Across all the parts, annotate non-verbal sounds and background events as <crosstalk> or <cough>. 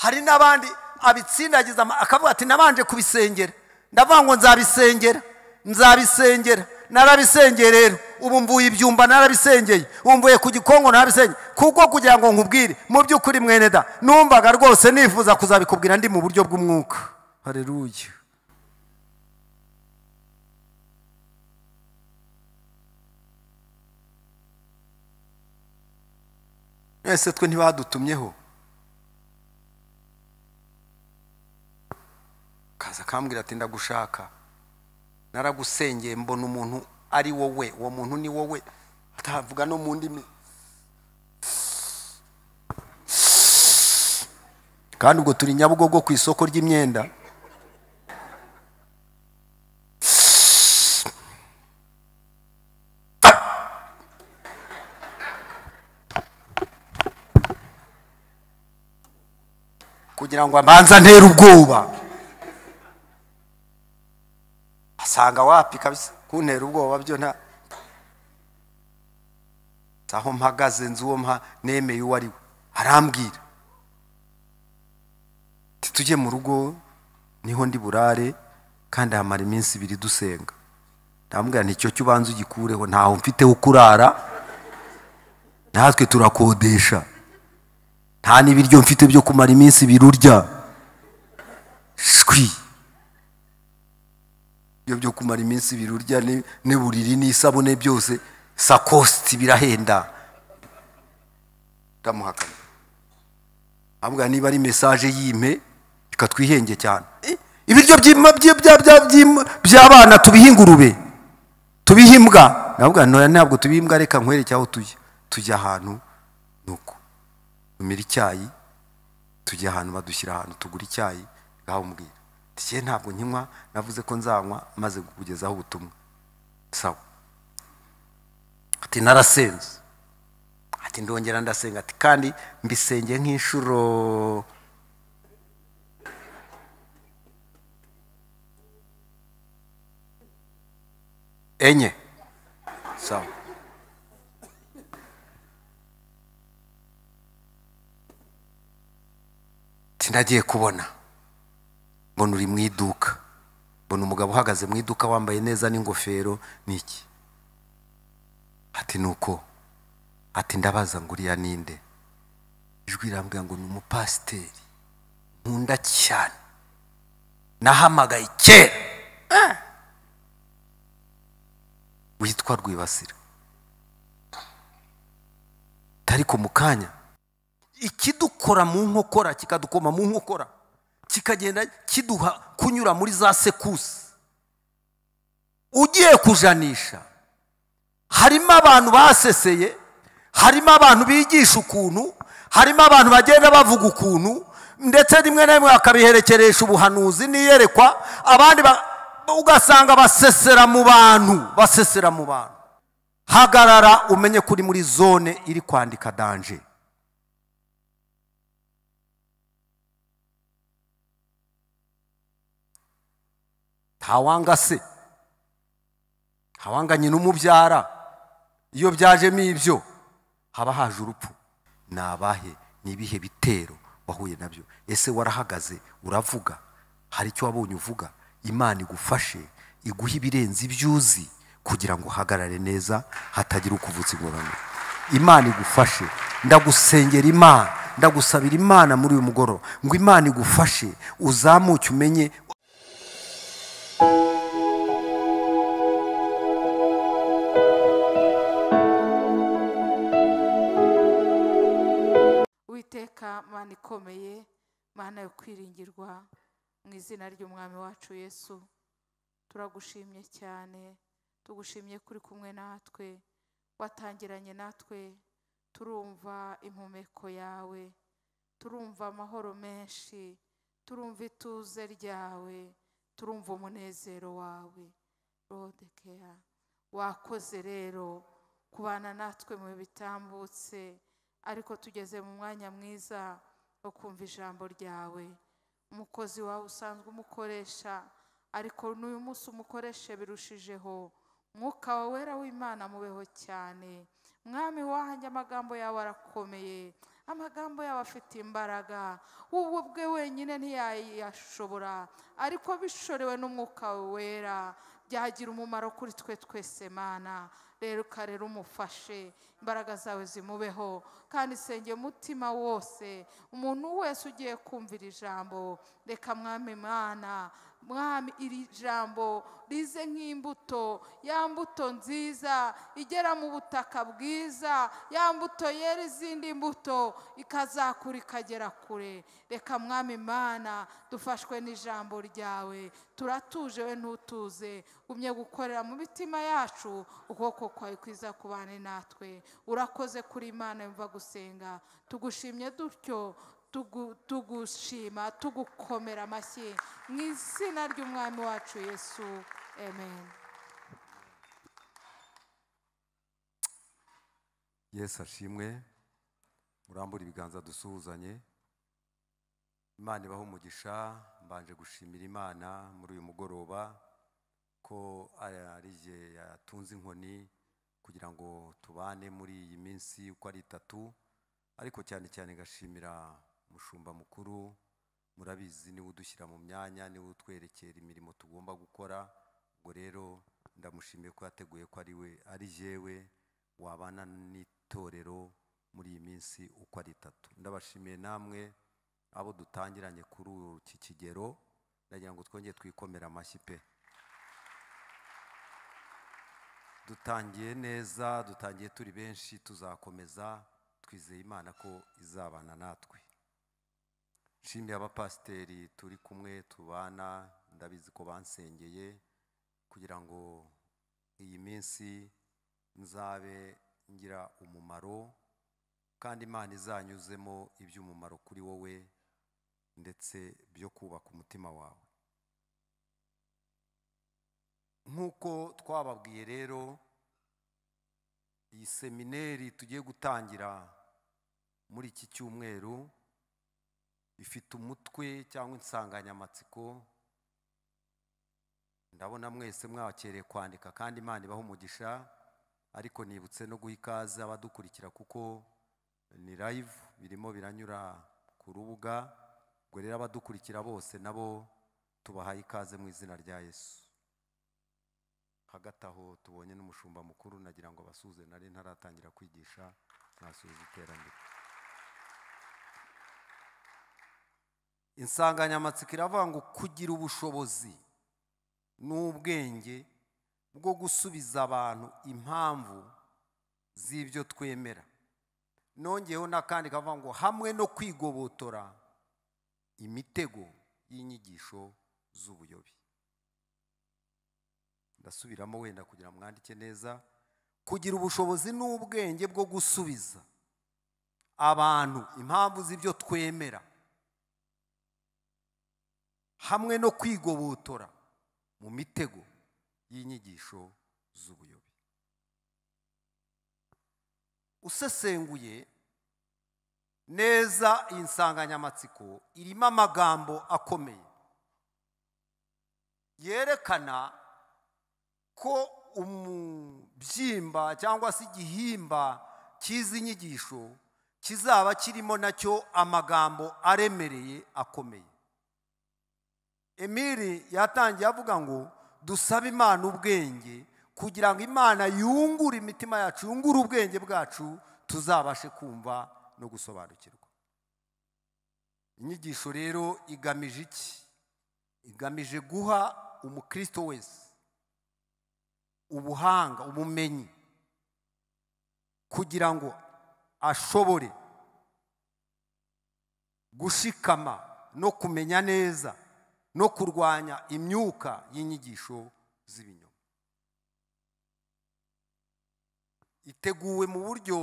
hari n'abandi abitsindagiza akavuga ati nabanje kubisengera ndavuga ngo nzabisengera nzabisengera narabisengeye rero ubu mvuye ibyumba narabisengeye mvuye ku gikongo narabisengeye kuko kugira ngo nkubwire mu by'ukuri mwene da numvaga rwose nifuza kuzabikubwira ndi mu buryo bw'umwuka hareruye mwese twe ntibadutumyeho akaza akambwira ati ndagushaka naragusengeye mbona umuntu ari wowe uwo muntu ni wowe atavuga no mu ndimi kandi ubwo turi nyabugogo ku isoko ry'imyenda kugira ngo abanza ntere ubwoba asanga wapi kabisa kuntera ubwoba byo nta aho mpagaze nzi uwo mpa nemeye uwo ari we arambwira tujye mu rugo niho ndi burare kandi hamara iminsi ibiri dusenga ndambwira nticyo cyo ubanza ugikureho ntaho mfite wo kurara natwe turakodesha nta n'ibiryo mfite byo kumara iminsi ibiri urya shwi ibyo byo kumara iminsi ibiri urya n'uburiri n'isabune byose sakositi birahenda utamuhakana avuga niba ari mesaje y'ime ikatwihenge cyane eh, ibiryo by'abana tubiha ingurube tubiha imbwa navuga ntabwo tubiha imbwa reka nkwere aho tujya tujya ahantu nuko tumira icyayi tujya ahantu badushyira ahantu tugura icyayi ngaho mbwira tike ntabwo nkinywa navuze ko nzanywa maze kukugezaho ubutumwa sawa ati narasenze ati ndongera ndasenga ati kandi mbisenge nk'inshuro enye sawa tinagiye kubona mbona uri mu iduka mbona umugabo uhagaze mu iduka wambaye neza n'ingofero ni iki ati ni uko ati ndabaza ngo uriya ninde ijwi irambwira ngo ni umupasiteri nkunda cyane nahamagaye kera eh! witwa rwibasira ariko mu kanya ikidukora mu nkokora kikadukoma mu nkokora kikagenda kiduha kunyura muri za sekusi ugiye kujanisha harimo abantu baseseye harimo abantu bigisha ukuntu harimo abantu bagenda bavuga ukuntu ndetse rimwe na rimwe bakabiherekeresha ubuhanuzi n'iyerekwa abandi ugasanga basesera mu bantu basesera mu bantu hagarara umenye kuri muri zone iri kwandika danje se hawanganye n'umubyara iyo byajemo ibyo haba haje urupfu ni abahe ni bitero wahuye nabyo ese warahagaze uravuga hari icyo wabonye uvuga imana igufashe iguha ibirenze ibyuzi kugira ngo uhagarare neza hatagira ukuvutsa ingorane imana igufashe ndagusengera imana ndagusabira imana muri uyu mugoro ngo imana igufashe uzamuke umenye iteka mana ikomeye mana yo kwiringirwa mu izina ry'umwami wacu yesu turagushimye cyane tugushimye kuri kumwe natwe watangiranye natwe turumva impumeko yawe turumva amahoro menshi turumva ituze ryawe turumva umunezero wawe rodekeya wakoze rero kubana natwe mu bitambutse ariko tugeze mu mwanya mwiza wo kumva ijambo ryawe umukozi wawe usanzwe umukoresha ariko n'uyu munsi umukoreshe birushijeho mwuka wawe wera w'imana mubeho cyane mwami wanjye amagambo yawe arakomeye amagambo yawe afite imbaraga wowe ubwe wenyine ntiyayashobora ariko bishorewe n'umwuka wera byagira umumaro kuri twe twese mana rero ukarera umufashe imbaraga zawe zimubeho kandi senge umutima wose umuntu wese ugiye kumvira ijambo reka mwami mwana mwami iri jambo rize nk'imbuto ya mbuto nziza igera mu butaka bwiza ya mbuto yera izindi mbuto ikazakura ikagera kure reka mwami mana dufashwe n'ijambo ryawe turatuje we ntutuze gumye gukorera mu mitima yacu ukuboko kwawe kwiza kubane natwe urakoze kuri imana yumva gusenga tugushimye dutyo tugushima tugukomera amashyi mu izina ry'umwami wacu yesu amen yesu ashimwe murambure ibiganza dusuhuzanye imana ibaho umugisha mbanje gushimira imana muri uyu mugoroba ko ari igihe yatunze inkoni kugira ngo tubane muri iyi minsi uko ari itatu ariko cyane cyane ngashimira umushumba mukuru murabizi niwe udushyira mu myanya niwe utwerekera imirimo tugomba gukora ubwo rero ndamushimiye ko yateguye ko ari we ari jyewe wabana n'itorero muri iyi minsi uko ari itatu ndabashimiye namwe abo dutangiranye kuri iki kigero ndagira ngo twongere twikomere amashyi pe dutangiye neza dutangiye turi benshi tuzakomeza twizeye imana ko izabana natwe nshimiye abapasiteri turi kumwe tubana ndabizi ko bansengeye kugira ngo iyi minsi nzabe ngira umumaro kandi imana izanyuzemo iby'umumaro kuri wowe ndetse byo kubaka umutima wawe nk'uko twababwiye rero iyi semineri tugiye gutangira muri iki cyumweru ifite umutwe cyangwa insanganyamatsiko ndabona mwese mwakereye kwandika kandi imana ibaho umugisha ariko nibutse no guha ikaze abadukurikira kuko ni live birimo biranyura ku rubuga ubwo rero abadukurikira bose nabo tubahaye ikaze mu izina rya yesu hagati aho tubonye n'umushumba mukuru nagira ngo abasuze nari ntaratangira kwigisha mwasubiza iterambere insanganyamatsiko iravuga ngo kugira ubushobozi n'ubwenge bwo gusubiza abantu impamvu z'ibyo twemera nongeyeho n'akandi kavuga ngo hamwe no kwigobotora imitego y'inyigisho z'ubuyobe ndasubiramo wenda kugira mwandike neza kugira ubushobozi n'ubwenge bwo gusubiza abantu impamvu z'ibyo twemera hamwe no kwigobotora mu mitego y'inyigisho z'ubuyobe usesenguye neza insanganyamatsiko irimo amagambo akomeye yerekana ko umubyimba cyangwa se igihimba cy'izi nyigisho kizaba kirimo nacyo amagambo aremereye akomeye emiri yatangiye avuga ngo dusabe imana ubwenge kugira ngo imana yungure imitima yacu yungure ubwenge bwacu tuzabashe kumva no gusobanukirwa inyigisho rero igamije iki igamije guha umukristo wese ubuhanga ubumenyi kugira ngo ashobore gushikama no kumenya neza no kurwanya imyuka y'inyigisho z'ibinyoma iteguwe mu buryo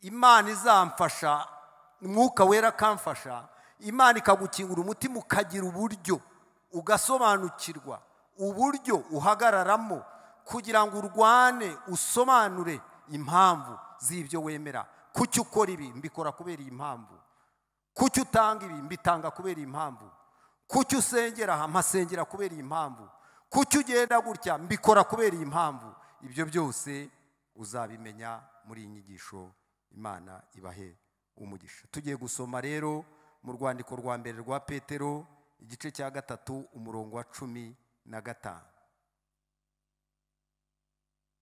imana izamfasha umwuka wera akamfasha imana ikagukingura umutima ukagira uburyo ugasobanukirwa uburyo uhagararamo kugira ngo urwane usobanure impamvu z'ibyo wemera kuki ukora ibi mbikora kubera iyi mpamvu kuki utanga ibi mbitanga kubera impamvu kuki usengera aha mpasengera kubera iyi mpamvu kuki ugenda gutya mbikora kubera iyi mpamvu ibyo byose uzabimenya muri iyi nyigisho imana ibahe umugisha tugiye gusoma rero mu rwandiko rwa mbere rwa petero igice cya gatatu umurongo wa cumi na gatanu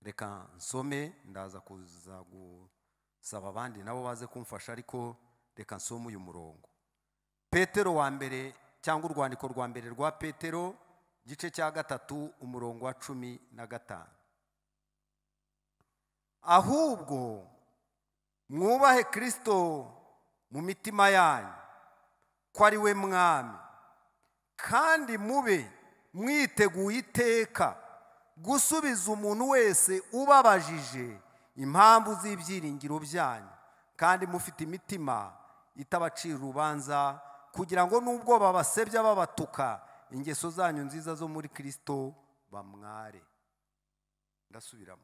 reka nsome ndaza kuza gusaba abandi nabo baze kumfasha ariko reka nsome uyu murongo petero wa mbere cyangwa urwandiko rwa mbere rwa petero gice cya gatatu umurongo wa cumi na gatanu ahubwo mwubahe kirisito mu mitima yanyu ko ari we mwami kandi mube mwiteguye iteka gusubiza umuntu wese ubabajije impamvu z'ibyiringiro byanyu kandi mufite imitima itabacira urubanza kugira ngo nubwo babasebya babatuka ingeso zanyu nziza zo muri kirisito bamware ndasubiramo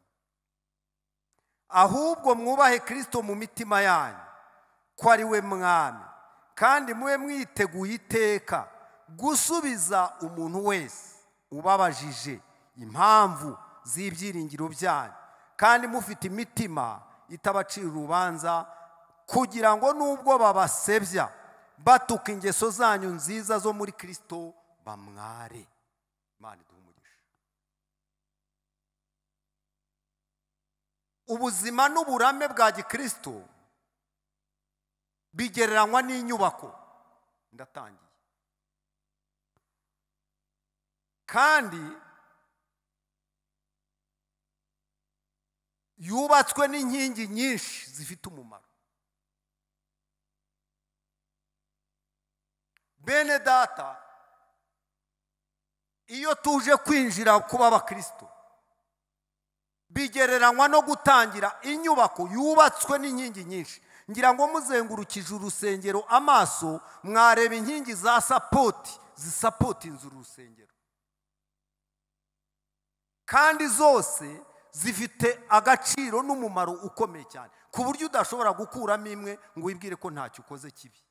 ahubwo mwubahe kirisito mu mitima yanyu ko ari we mwami kandi mube mwiteguye iteka gusubiza umuntu wese ubabajije impamvu z'ibyiringiro byanyu kandi mufite imitima itabacira urubanza kugira ngo nubwo babasebya batuka ingeso zanyu nziza zo muri kirisito bamware imana iduha umugisha ubuzima n'uburame bwa gikirisito bigereranywa n'inyubako ndatangiye kandi yubatswe n'inkingi nyinshi zifite umumaro bene data iyo tuje kwinjira kuba abakristo bigereranywa no gutangira inyubako yubatswe n'inkingi nyinshi ngira ngo muzengurukije urusengero amaso mwareba inkingi za sapoti zisapota inzu urusengero kandi zose zifite agaciro n'umumaro ukomeye cyane ku buryo udashobora gukuramo imwe ngo wibwire ko ntacyo ukoze kibi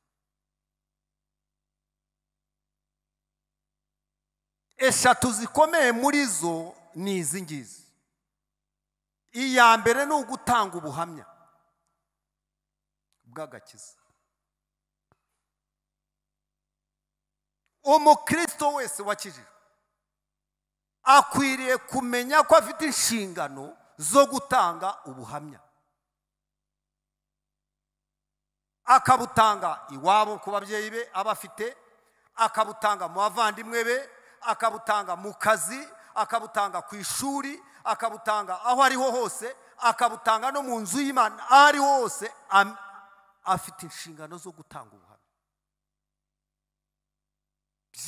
eshatu zikomeye muri zo ni izi ngizi iya mbere ni ugutanga ubuhamya bw'agakiza umukristo wese wakijijwe akwiriye kumenya ko afite inshingano zo gutanga ubuhamya akabutanga iwabo ku babyeyi be aba afite akabutanga mu bavandimwe be akabutanga mu kazi akabutanga ku ishuri akabutanga aho ariho hose akabutanga no mu nzu y'imana aho ariho hose afite inshingano zo gutanga ubuhamya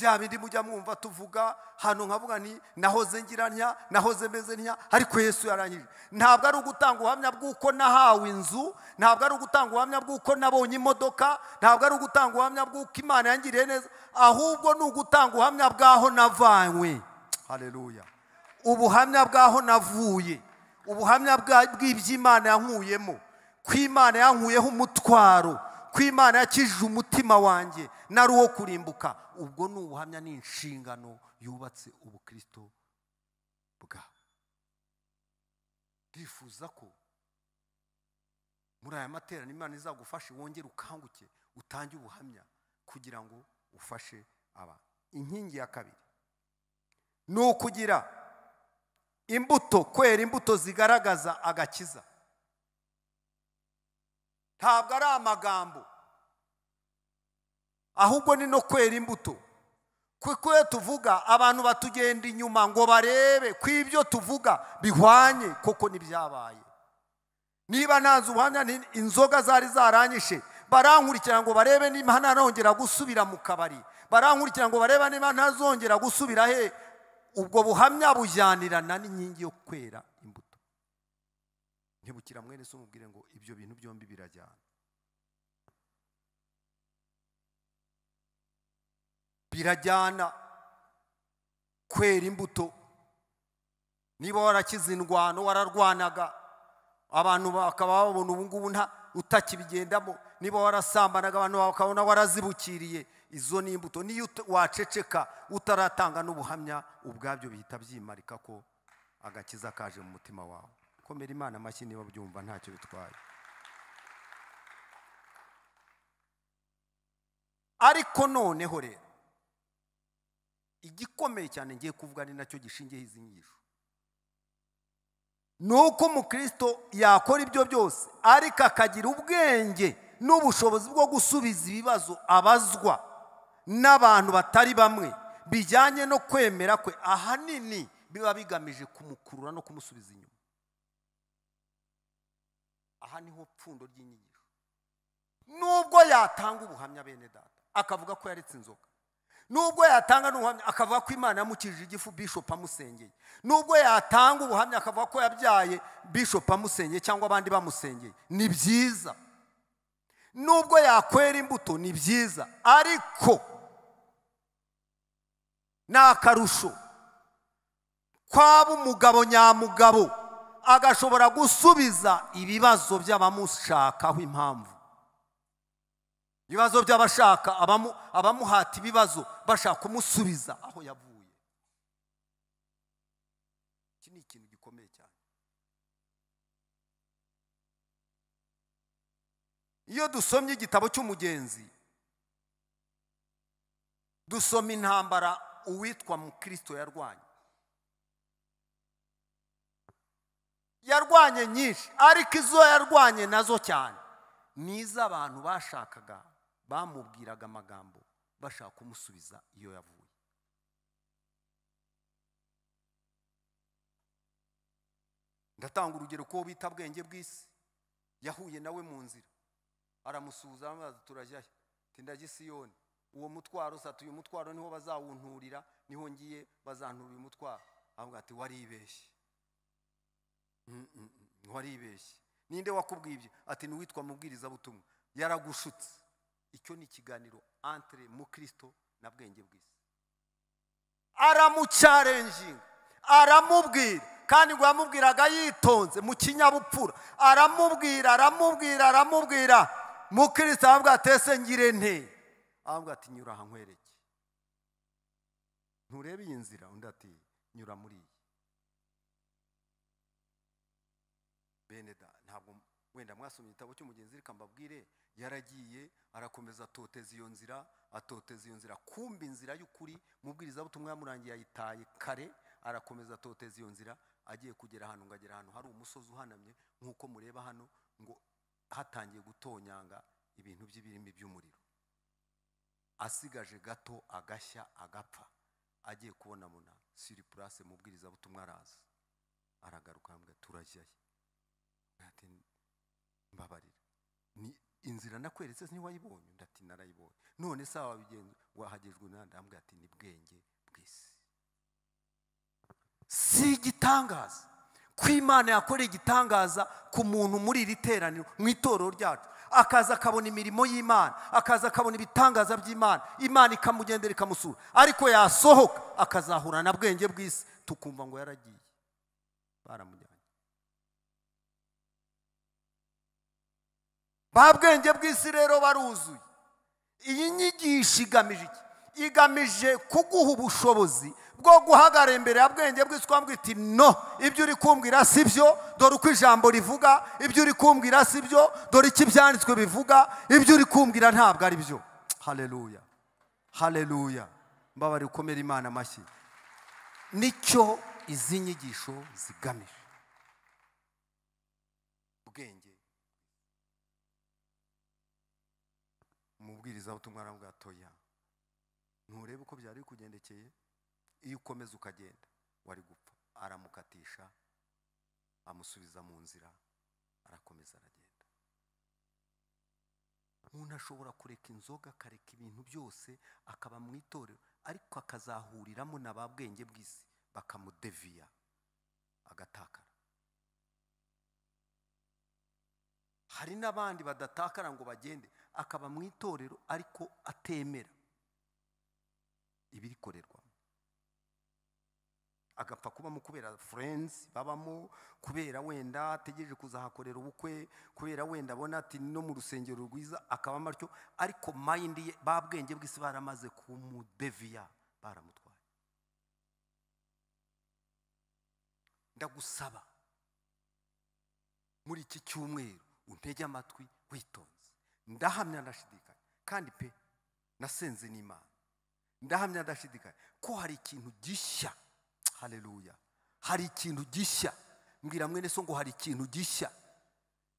bya bindi mujya mwumva tuvuga hano nkavuga ni nahoze ngira ntya nahoze meze ntya ariko yesu yarangije ntabwo ari ugutanga ubuhamya bw'uko nahawe inzu ntabwo ari ugutanga ubuhamya bw'uko nabonye imodoka ntabwo ari ugutanga ubuhamya bw'uko imana yangiriye neza ahubwo ni ugutanga ubuhamya bw'aho navanywe hareruya ubuhamya bw'aho navuye ubuhamya bw'iby'imana yankuyemo ko imana yankuyeho umutwaro ko imana yakijije umutima wanjye nari uwo kurimbuka ubwo ni ubuhamya ni inshingano yubatse ubukristo bwawe ndifuza ko muri aya materaniro imana izagufashe wongere ukanguke utange ubuhamya kugira ngo ufashe abantu inkingi ya kabiri ni ukugira imbuto kwera imbuto zigaragaza agakiza ntabwo ari amagambo ahubwo ni no kwera imbuto kuko iyo tuvuga abantu batugenda inyuma ngo barebe ko ibyo tuvuga bihwanye koko ntibyabaye niba ntazi ubuhamya inzoga zari zaranyishe barankurikira ngo barebe niba ntanongera gusubira mu kabari barankurikira ngo barebe niba ntazongera gusubira he ubwo buhamya bujyanirana n'inkingi yo kwera imbuto ntibukira mwene se umubwire ngo ibyo bintu byombi birajyana birajyana kwera imbuto niba warakize indwano wararwanaga abantu bakaba babona ubu nta utakibigendamo niba warasambanaga abantu bakabona warazibukiriye izo ni imbuto niyo waceceka utaratanga n'ubuhamya ubwabyo bihita byimarika ko agakiza kaje mu mutima wawe komera imana amashyi niba byumva ntacyo bitwaye ariko noneho rero igikomeye cyane ngiye kuvuga ni nacyo gishingiyeho izi nyisho ni uko umukristo yakora ibyo byose ariko akagira ubwenge n'ubushobozi bwo gusubiza ibibazo abazwa n'abantu batari bamwe bijyanye no kwemera kwe ahanini biba bigamije kumukurura no kumusubiza inyuma aha niho pfundo ry'inyigisho nubwo yatanga ubuhamya bene data akavuga ko yaretse inzoga nubwo yatanga n'ubuhamya akavuga ko imana yamukijije igifu Bishop amusengeye nubwo yatanga ubuhamya akavuga ko yabyaye Bishop amusengeye cyangwa abandi bamusengeye ni byiza nubwo yakwera imbuto ni byiza ariko ni akarusho kwaba umugabo nyamugabo agashobora gusubiza ibibazo by'abamushakaho impamvu ibibazo by'abashaka abamuhata ibibazo bashaka kumusubiza aho yavuye iki ni ikintu gikomeye cyane iyo dusomye igitabo cy'umugenzi dusoma intambara uwitwa mukristo yarwanya yarwanye nyinshi ariko izo yarwanye nazo cyane ni iz'abantu bashakaga bamubwiraga amagambo bashaka kumusubiza iyo yavuye ndatanga urugero ko bita bwenge bw'isi yahuye nawe mu nzira aramusuhuza amazi turajyayo tindajya uwo mutwaro sata uyu mutwaro niho bazawunturira niho ngiye bazantura uyu mutwaro ati waribeshye ntiwaribeshye ninde wakubwiye ibyo ati n'uwitwa butumwa yaragushutse icyo ni ikiganiro antire mukristo na bwenge bw'isi aramucyarenjinga aramubwira kandi ngo yamubwiraga yitonze mu kinyabupfura aramubwira aramubwira aramubwira mukristo aravuga ati ese ngire nte aravuga ati nyura aha nkwereke nturebe iyi nzira undi ati nyura muri iyi beneda ntabwo wenda mwasomye igitabo cy'umugenzi reka mbabwire yaragiye arakomeza atoteza iyo nzira atoteza iyo nzira kumbi inzira y'ukuri mubwirizabutumwa yamurangiye ayitaye kare arakomeza atoteza iyo nzira agiye kugera ahantu ngo agere ahantu hari umusozi uhanamye nk'uko mureba hano ngo hatangiye gutonyanga ibintu by'ibirimi by'umuriro asigaje gato agashya agapfa agiye kubona muna siri purase butumwa araza aragaruka turajyayo ati mbabarira ni inzira nakweretse ntiwayibonye undi ati narayibonye none sawa wabigenza wahagejwe n'ahandi ati ni bwenge bw'isi si igitangaza ko imana yakoreye igitangaza ku muntu muri iri teraniro mu itorero ryacu akaza akabona imirimo y'imana akaza akabona ibitangaza by'imana imana ikamugendera ikamusura ariko yasohoka akazahura na bwenge bw'isi tukumva ngo yaragiye baramujyanye ba bwenge bw'isi rero baruzuye iyi nyigisho igamije iki igamije kuguha ubushobozi bwo guhagarara imbere ya bwenge bw'isi twavuga iti no ibyo uri kumbwira si byo dore uko ijambo rivuga ibyo uri kumbwira si byo dore icyo ibyanditswe bivuga ibyo uri kumbwira ntabwo ari byo hareruya hareruya mbabare ukomere imana amashyi nicyo izi nyigisho zigamije umubwirizabutumwa aramubwira atoya nturebe uko byari bikugendekeye iyo ukomeza ukagenda wari gupfa aramukatisha amusubiza mu nzira arakomeza aragenda umuntu ashobora kureka inzoga akareka ibintu byose akaba mu itorero ariko akazahuriramo na ba bwenge bw'isi bakamudeviya agatakara hari n'abandi badatakara ngo bagende akaba mu itorero ariko atemera ibirikorerwamo agapfa kubamo kubera furenzi babamo kubera wenda ategereje kuzahakorera ubukwe kubera wenda abona ati no mu rusengero rwiza akabamo atyo ariko mayindi ye babwenge bw'isi baramaze kumudeviya baramutwaye ndagusaba muri iki cyumweru untege amatwi witonda ndahamya ndashidikanya kandi pe nasenze n'imana ndahamya ndashidikanya ko hari ikintu gishya hareruya hari ikintu gishya mbwira mwene so ngo hari ikintu gishya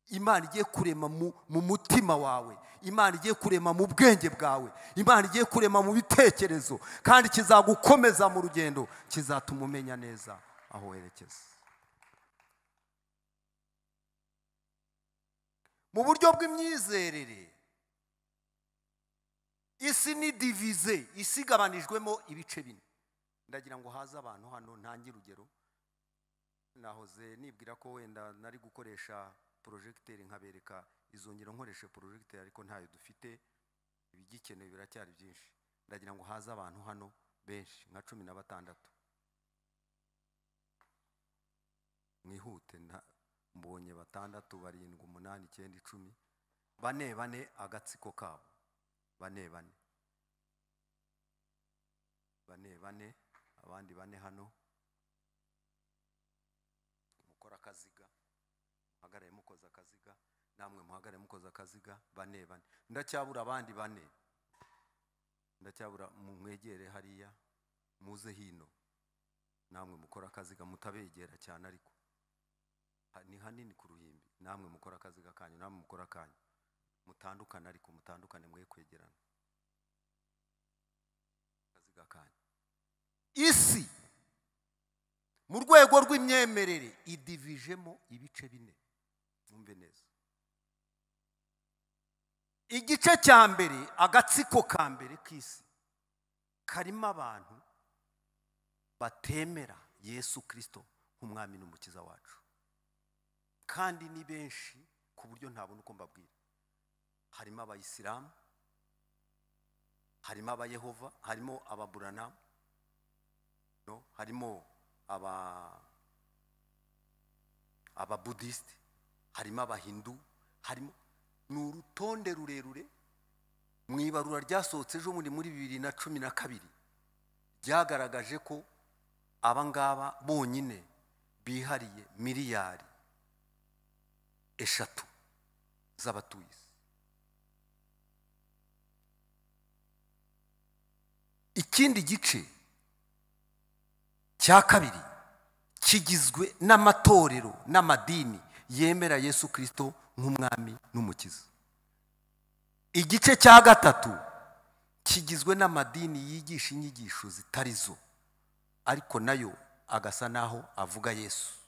imana igiye kurema mu mutima wawe imana igiye kurema mu bwenge bwawe imana igiye kurema mu bitekerezo kandi kizagukomeza mu rugendo kizatuma umenya neza aho werekeza mu buryo bw'imyizerere isi ni divize isigabanijwemo ibice bine ndagira ngo haze abantu hano ntangire urugero nahoze nibwira ko wenda nari gukoresha porojegiteri nkabereka izongera nkoresha porojegiteri ariko ntayo dufite ibigikenewe biracyari byinshi ndagira ngo haze abantu hano benshi nka cumi na batandatu mwihute mbonye batandatu barindwi umunani icyenda icumi bane bane agatsiko kabo bane bane bane bane abandi bane hano mukora akaziga muhagarare mukoze akaziga namwe muhagarare mukoze akaziga bane bane ndacyabura abandi bane ndacyabura mwegere hariya muze hino namwe mukora akaziga mutabegera cyane ariko Ah, ni hanini ku ruhimbi namwe mukora akazi kanyu namwe mukora akanyu mutandukane ariko mutandukane mwe kwegerana akazi kanyu isi mu rwego rw'imyemerere idivijemo ibice bine mwumve neza igice cya mbere agatsiko ka mbere k'isi karimo abantu batemera yesu kirisito nk'umwami n'umukiza wacu kandi ni benshi ku buryo ntabona uko mbabwira harimo abayisilamu harimo abayehova harimo ababuranamu harimo aba ababudisite harimo abahindu harimo ni urutonde rurerure mu ibarura ryasohotse ejo bundi muri bibiri na cumi na kabiri ryagaragaje ko abangaba bonyine bihariye miliyari eshatu z'abatuye isi ikindi gice cya kabiri kigizwe n'amatorero n'amadini yemera yesu kirisito nk'umwami n'umukiza igice cya gatatu kigizwe n'amadini yigisha inyigisho zitari zo ariko nayo agasa n'aho avuga yesu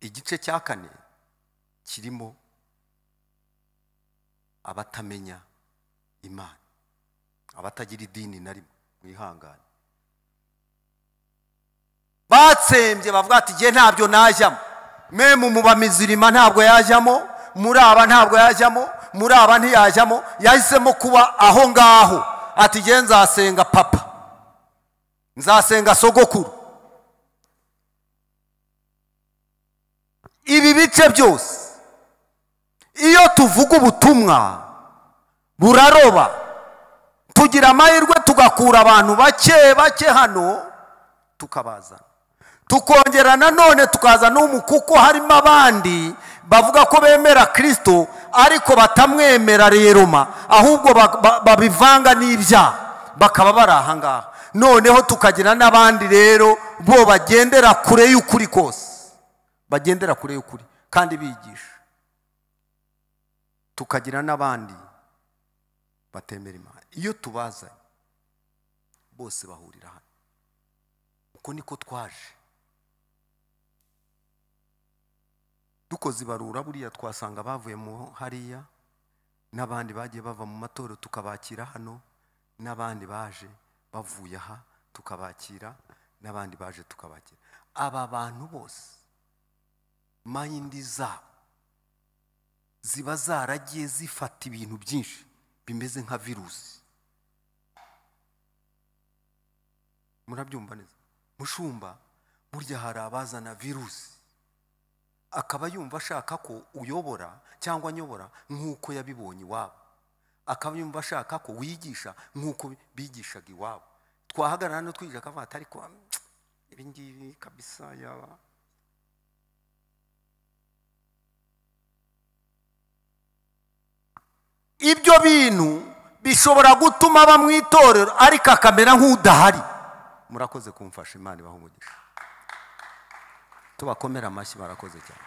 igice cya kane kirimo abatamenya imana abatagira idini na rimwe mwihangane batsembye bavuga ati igihe ntabyo najyamo memu mubamizirima ntabwo yajyamo muri aba ntabwo yajyamo muri aba ntiyajyamo yahisemo kuba aho ngaho ati igihe nzasenga papa nzasenga sogokuru ibi bice byose iyo tuvuga ubutumwa buraroba tugira amahirwe tugakura abantu bake bake hano tukabazana tukongera nanone tukaza n'umu kuko harimo abandi bavuga ko bemera kirisito ariko batamwemera reroma ahubwo babivanga n'ibyaha bakaba bari ahangaha noneho tukagira n'abandi rero bo bagendera kure y'ukuri kose bagendera kure y'ukuri kandi bigisha tukagira n'abandi batemera imana iyo tubazanye bose bahurira hano uko niko twaje dukoze ibarura buriya twasanga bavuye mu hariya n'abandi bagiye bava mu matorero tukabakira hano n'abandi baje bavuye aha tukabakira n'abandi baje tukabakira aba bantu bose mayindi zabo ziba zaragiye zifata ibintu byinshi bimeze nka virusi murabyumva neza mushumba burya hari abazana virusi akaba yumva ashaka ko uyobora cyangwa anyobora nk'uko yabibonye iwabo akaba yumva ashaka ko wigisha nk'uko bigishaga iwabo twahagarara no twigisha akavuga ati ariko ibingibi kabisa yaba ibyo bintu bishobora gutuma aba mu itorero ariko akamera nk'udahari murakoze kumfasha imana ibaha umugisha tubakomere amashyi barakoze cyane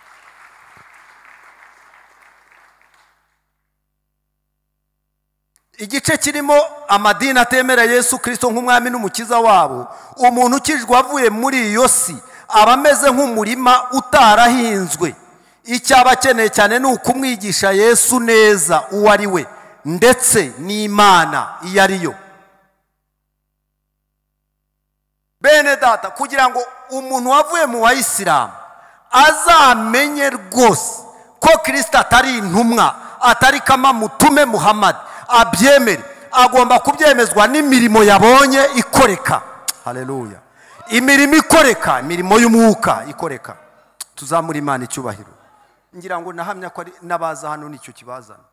igice kirimo amadini atemera yesu kirisito nk'umwami n'umukiza wabo umuntu ukijwe avuye muri iyo si aba ameze nk'umurima utarahinzwe icyaba akeneye cyane ni ukumwigisha yesu neza uwo ari we ndetse n'imana iyo ari yo bene data kugira ngo umuntu wavuye mu bayisilamu azamenye rwose ko kirisito atari intumwa atari kama mutume muhamadi abyemere agomba kubyemezwa n'imirimo yabonye ikoreka hareruya imirimo ikoreka imirimo y'umwuka ikoreka tuzamura imana icyubahiro ngira ngo nahamya ko n'abaza hano nicyo kibazana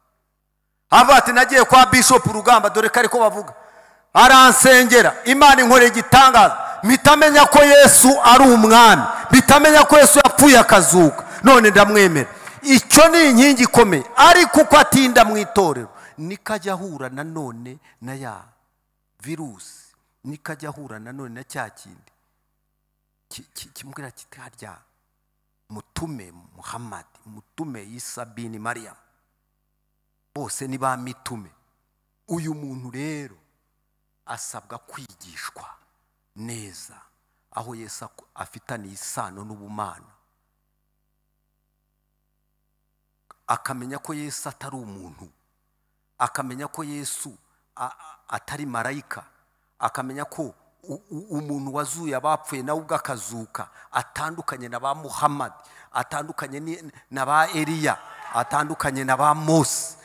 hava ati nagiye kwa Bishop rugamba dore ko ariko bavuga aransengera imana inkoreye igitangaza mpita ko yesu ari umwami mpita amenya ko yesu yapfuye akazuka none ndamwemera icyo ni inkingi ikomeye ariko uko atinda mu itorero niko ajya ahura nanone na ya virusi niko ajya ahura nanone na cya kindi kimubwira kiti mutume Muhammad umutume yisabini mariya bose ni ba mitume uyu muntu rero asabwa kwigishwa neza aho Yesu afitaniye isano n'ubumana akamenya ko Yesu atari umuntu akamenya ko Yesu atari marayika akamenya ko umuntu wazuye abapfuye nawe ubwe akazuka atandukanye na ba muhamadi atandukanye na ba eriya atandukanye na ba mose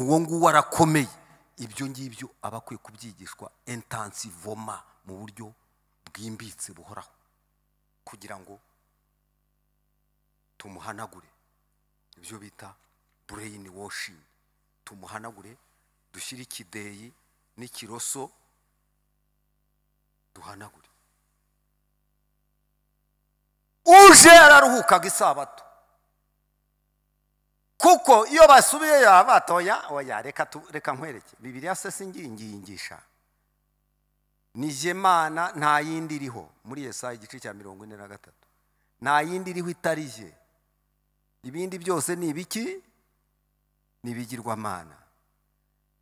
uwo nguwo arakomeye ibyo ngibyo aba akwiye kubyigishwa entansi mu buryo bwimbitse buhoraho kugira ngo tumuhanagure ibyo bita bureyini woshingi tumuhanagure dushyire ikideyi n'ikiroso duhanagure uje yararuhukaga isabato kuko iyo basubiye batoya oya reka nkwereke bibiriya se si ni jemana nta yindi iriho muri yesa igice cya mirongo ine na gatatu nta yindi iriho itari je ibindi byose ni ibiki ni ibigirwamana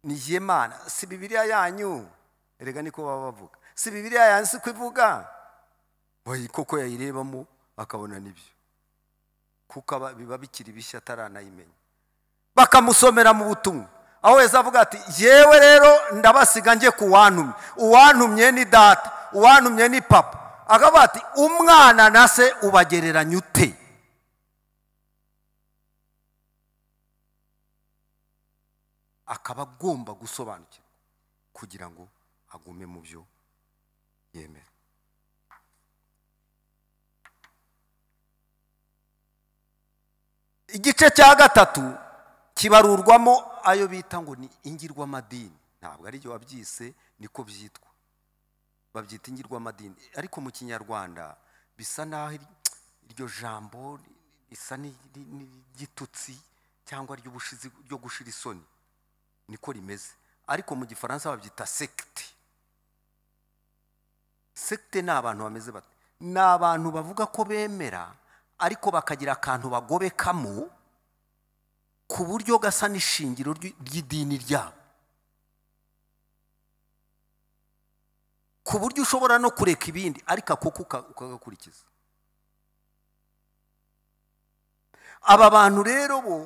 ni jemana si bibiriya yanyu rega niko baba bavuga si bibiriya yanyu si ko ivuga koko yayirebamo akabona n'ibyo kuko biba bikiri bishya ataranayimenya bakamusomera mu butumwa aho heza avuga ati yewe rero ndabasiga njye ku wantumye uwantumye ni data uwantumye ni papa akaba ati umwana na se ubagereranya ute akaba agomba gusobanukirwa kugira ngo agume mu byo yemera igice cya gatatu kibarurwamo ayo bita ngo ni ingirwamadini ntabwo ari byo wabyise niko byitwa babyita ingirwamadini ariko mu kinyarwanda bisa n'aho iryo jambo risa n'igitutsi cyangwa ry'ubushizi ryo gushira isoni niko rimeze ariko mu gifaransa babyita sekite sekite ni abantu bameze bate ni abantu bavuga ko bemera ariko bakagira akantu bagobekamo ku buryo gasa n'ishingiro ry'idini ryabo ku buryo ushobora no kureka ibindi ariko ako ukagakurikiza aba bantu rero bo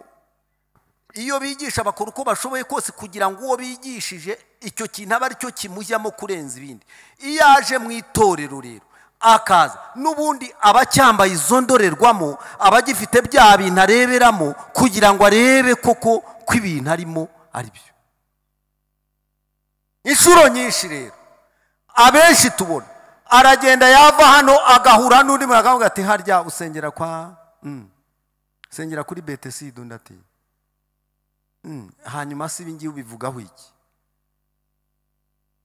iyo bigisha bakora uko bashoboye kose kugira ngo uwo bigishije icyo kintu aba ari cyo kimujyamo kurenza ibindi iyo aje mu itorero rero akaza n'ubundi aba acyambaye izo ndorerwamo aba agifite bya bintu areberamo kugira ngo arebe koko ko ibintu arimo ari byo inshuro nyinshi rero abenshi tubona aragenda yava hano agahura n'undi muntu ati harya usengera kwa usengera mm. kuri beteside undi mm. hanyuma si ibingibi ubivugaho iki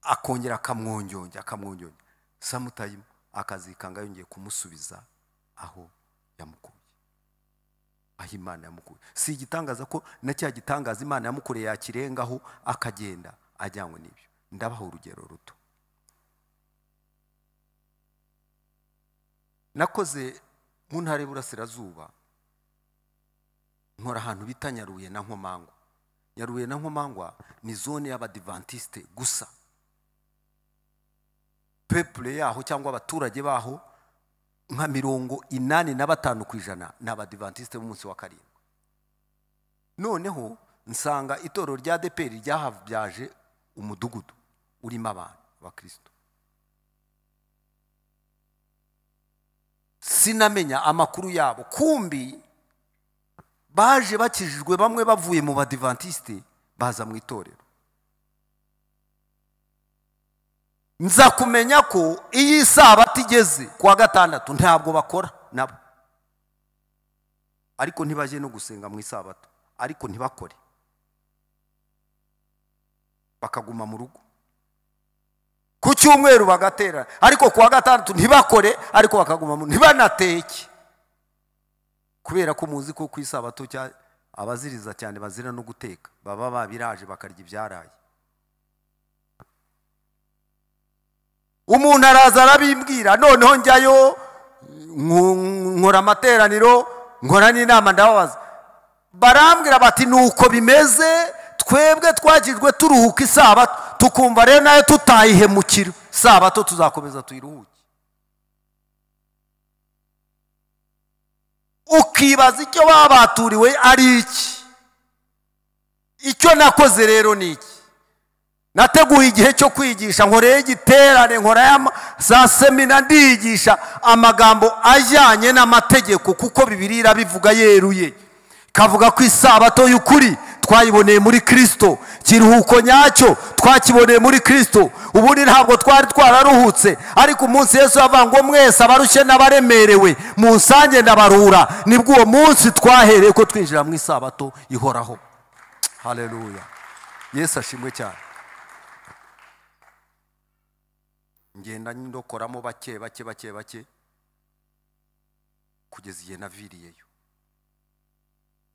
akongera akamwongyongera akamwongyongera samutayima akazikanga yongeye kumusubiza aho yamukuye aho imana yamukuye si igitangaza ko na cya gitangaza imana yamukoreye yakirengaho akagenda ajyanywe n'ibyo ndabaha urugero ruto nakoze mu ntara y'uburasirazuba nkora ahantu bita nyaruye na nkomangwa nyaruye na nkomangwa ni zone y'abadivantisite gusa pepure yaho cyangwa abaturage baho nka mirongo inani na batanu ku ijana ni abadivantisite b'umunsi wa karindwi noneho nsanga itorero rya deperi ryahabyaje umudugudu urimo abantu abakirisito sinamenya amakuru yabo kumbi baje bakijijwe bamwe bavuye mu badivantisite baza mu itorero nza kumenya ko iyi isabato igeze ku wa gatandatu ntabwo bakora nabo ariko ntibajye no gusenga mu isabato ariko ntibakore bakaguma mu rugo ku cyumweru bagatera ariko ku wa gatandatu ntibakore ariko bakaguma mu ntibanateke kubera ko muzi ko ku isabato abaziriza cyane bazira no guteka baba babiraje bakarya ibyaraye umuntu araza arabimbwira noneho njyayo nkora amateraniro nkora n'inama ndababaza barambwira bati ni uko bimeze twebwe twagirwe turuhuka isabato tukumva rero nayo tutayihemukira isabato tuzakomeza tuyiruhuke ukibaza icyo babaturiwe ari iki icyo nakoze rero ni iki nateguye igihe cyo kwigisha nkoreho igiterane nkoraho za semina ndigisha amagambo ajyanye n'amategeko kuko bibirira bivuga yeruye kavuga ko isabato y'ukuri twayiboneye muri kirisito kiruhuko nyacyo twakiboneye muri kirisito ubundi ntabwo twari twararuhutse ariko umunsi yesu yavuga ngo mwese abarushye n'abaremerewe mu nsange ndabarura nibwo uwo munsi twahereye ko twinjira mu isabato ihoraho hareruya yesu ashimwe cyane ngenda ndokoramo bake bake bake bake kugeza igihe naviriyeyo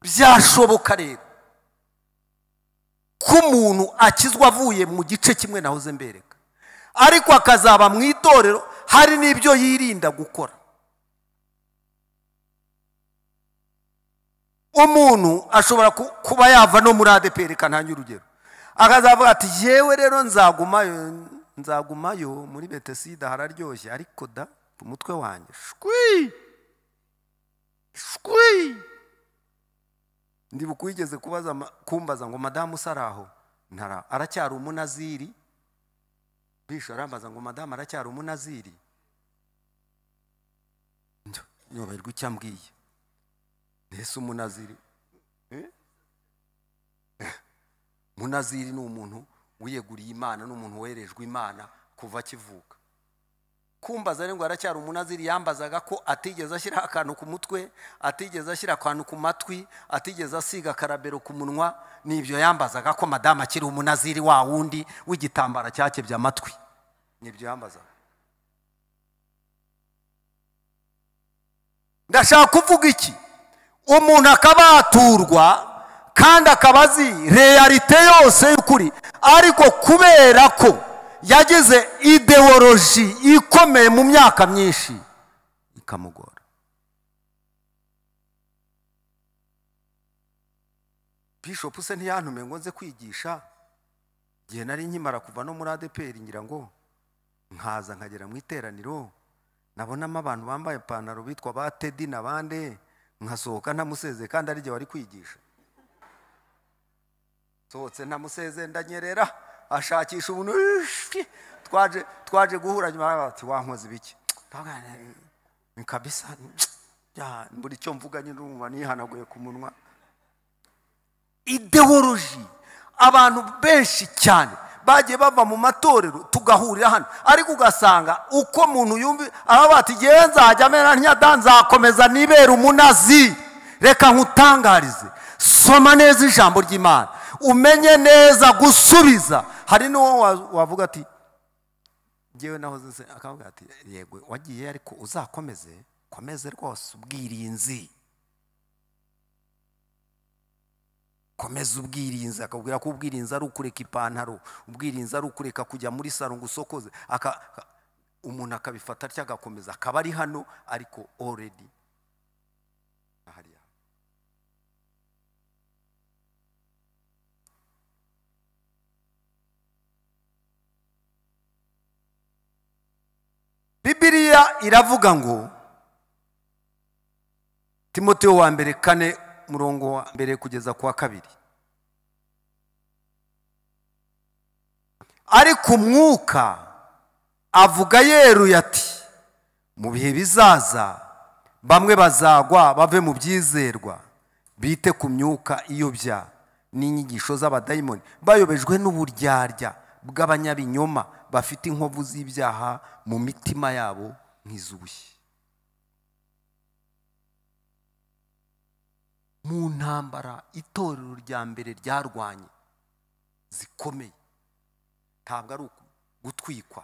byashoboka rero ko umuntu akizwa avuye mu gice kimwe nahoze mbereka ariko akazaba mu itorero hari n'ibyo yirinda gukora umuntu ashobora kuba yava no muri adeperi ntanye urugero akazavuga ati yewe rero nzagumayo nzagumayo muri betesida hararyoshye ariko da umutwe wanjye shwi shwi ndibukwigeze kumbaza ngo madamu usaraho ntara aracyari umunaziri bisho arambaza ngo madamu aracyari umunaziri nyoberwa icyo ambwiye mbese umunaziri eh? Eh, munaziri ni umuntu wiyeguriye imana n'umuntu werejwe imana kuva akivuka kumbaza ngo aracyari umunaziri yambazaga ko atigeze ashyiraho akantu ku mutwe atigeze ashyira akantu ku matwi atigeze asiga akarabero ku munwa nibyo yambazaga ko madamu akiri umunaziri wa wundi w'igitambaro cyakebye amatwi nibyo yambazaga ndashaka kuvuga iki umuntu akaba yaturwa kandi akaba azi reyarite yose y'ukuri ariko kubera ko yagize ideoloji ikomeye mu myaka myinshi ikamugora bishopu se ntiyantume ngo nze kwigisha igihe nari nkimara kuva no muri adeperi ngira ngo nkaza nkagera mu iteraniro nabonamo abantu bambaye ipantaro bitwa ba tedi na bande nkasohoka ntamuseze kandi ari igihe wari kwigisha nsohotse ntamuseze ndanyerera ashakisha ubuntu twaje twaje guhura nyuma bati wankoze ibiki ni kabisa buri cyo mvuga nyine urumva nihanaguye ku munwa ideoloji abantu benshi cyane bagiye bava mu matorero tugahurira hano ariko ugasanga uko muntu yumva aba bati igihe nzajya amera ntinyada nzakomeza nibera umunazi reka nkutangarize soma neza ijambo ry'imana umenye neza gusubiza hari n'uwo wavuga ati ngewe naho akavuga ati yego wagiye ariko uzakomeze komeze rwose ubwirinzi komeza ubwirinzi akabwira ko ubwirinzi ari ukureka ipantaro ubwirinzi ari ukureka kujya muri saro ngo usokoze umuntu akabifata atya agakomeza akaba ari hano ariko oredi bibiriya iravuga ngo Timoteo wa mbere kane murongo wa mbere kugeza ku wa kabiri ariko umwuka avuga yeruye ati mu bihe bizaza bamwe bazagwa bave mu byizerwa bite ku myuka iyobya n'inyigisho z'abadayimoni bayobejwe n'uburyarya bw'abanyabinyoma bafite inkovu z'ibyaha mu mitima yabo nk'izuye mu ntambara itorero rya mbere ryarwanye zikomeye ntabwo ari gutwikwa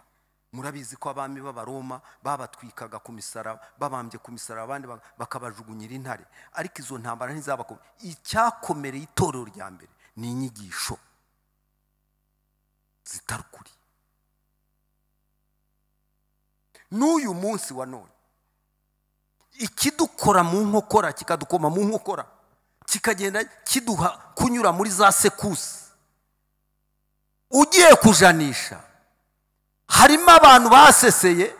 murabizi ko abami b'abaroma babatwikaga ku misaraba babambye ku misaraba abandi bakabajugunyira intare ariko izo ntambara ntizabakome icyakomereye itorero rya mbere ni inyigisho zitarukuriye n'uyu munsi wa none ikidukora mu nkokora kikadukoma mu nkokora kikagenda kiduha kunyura muri za sekusi ugiye kujanisha harimo abantu baseseye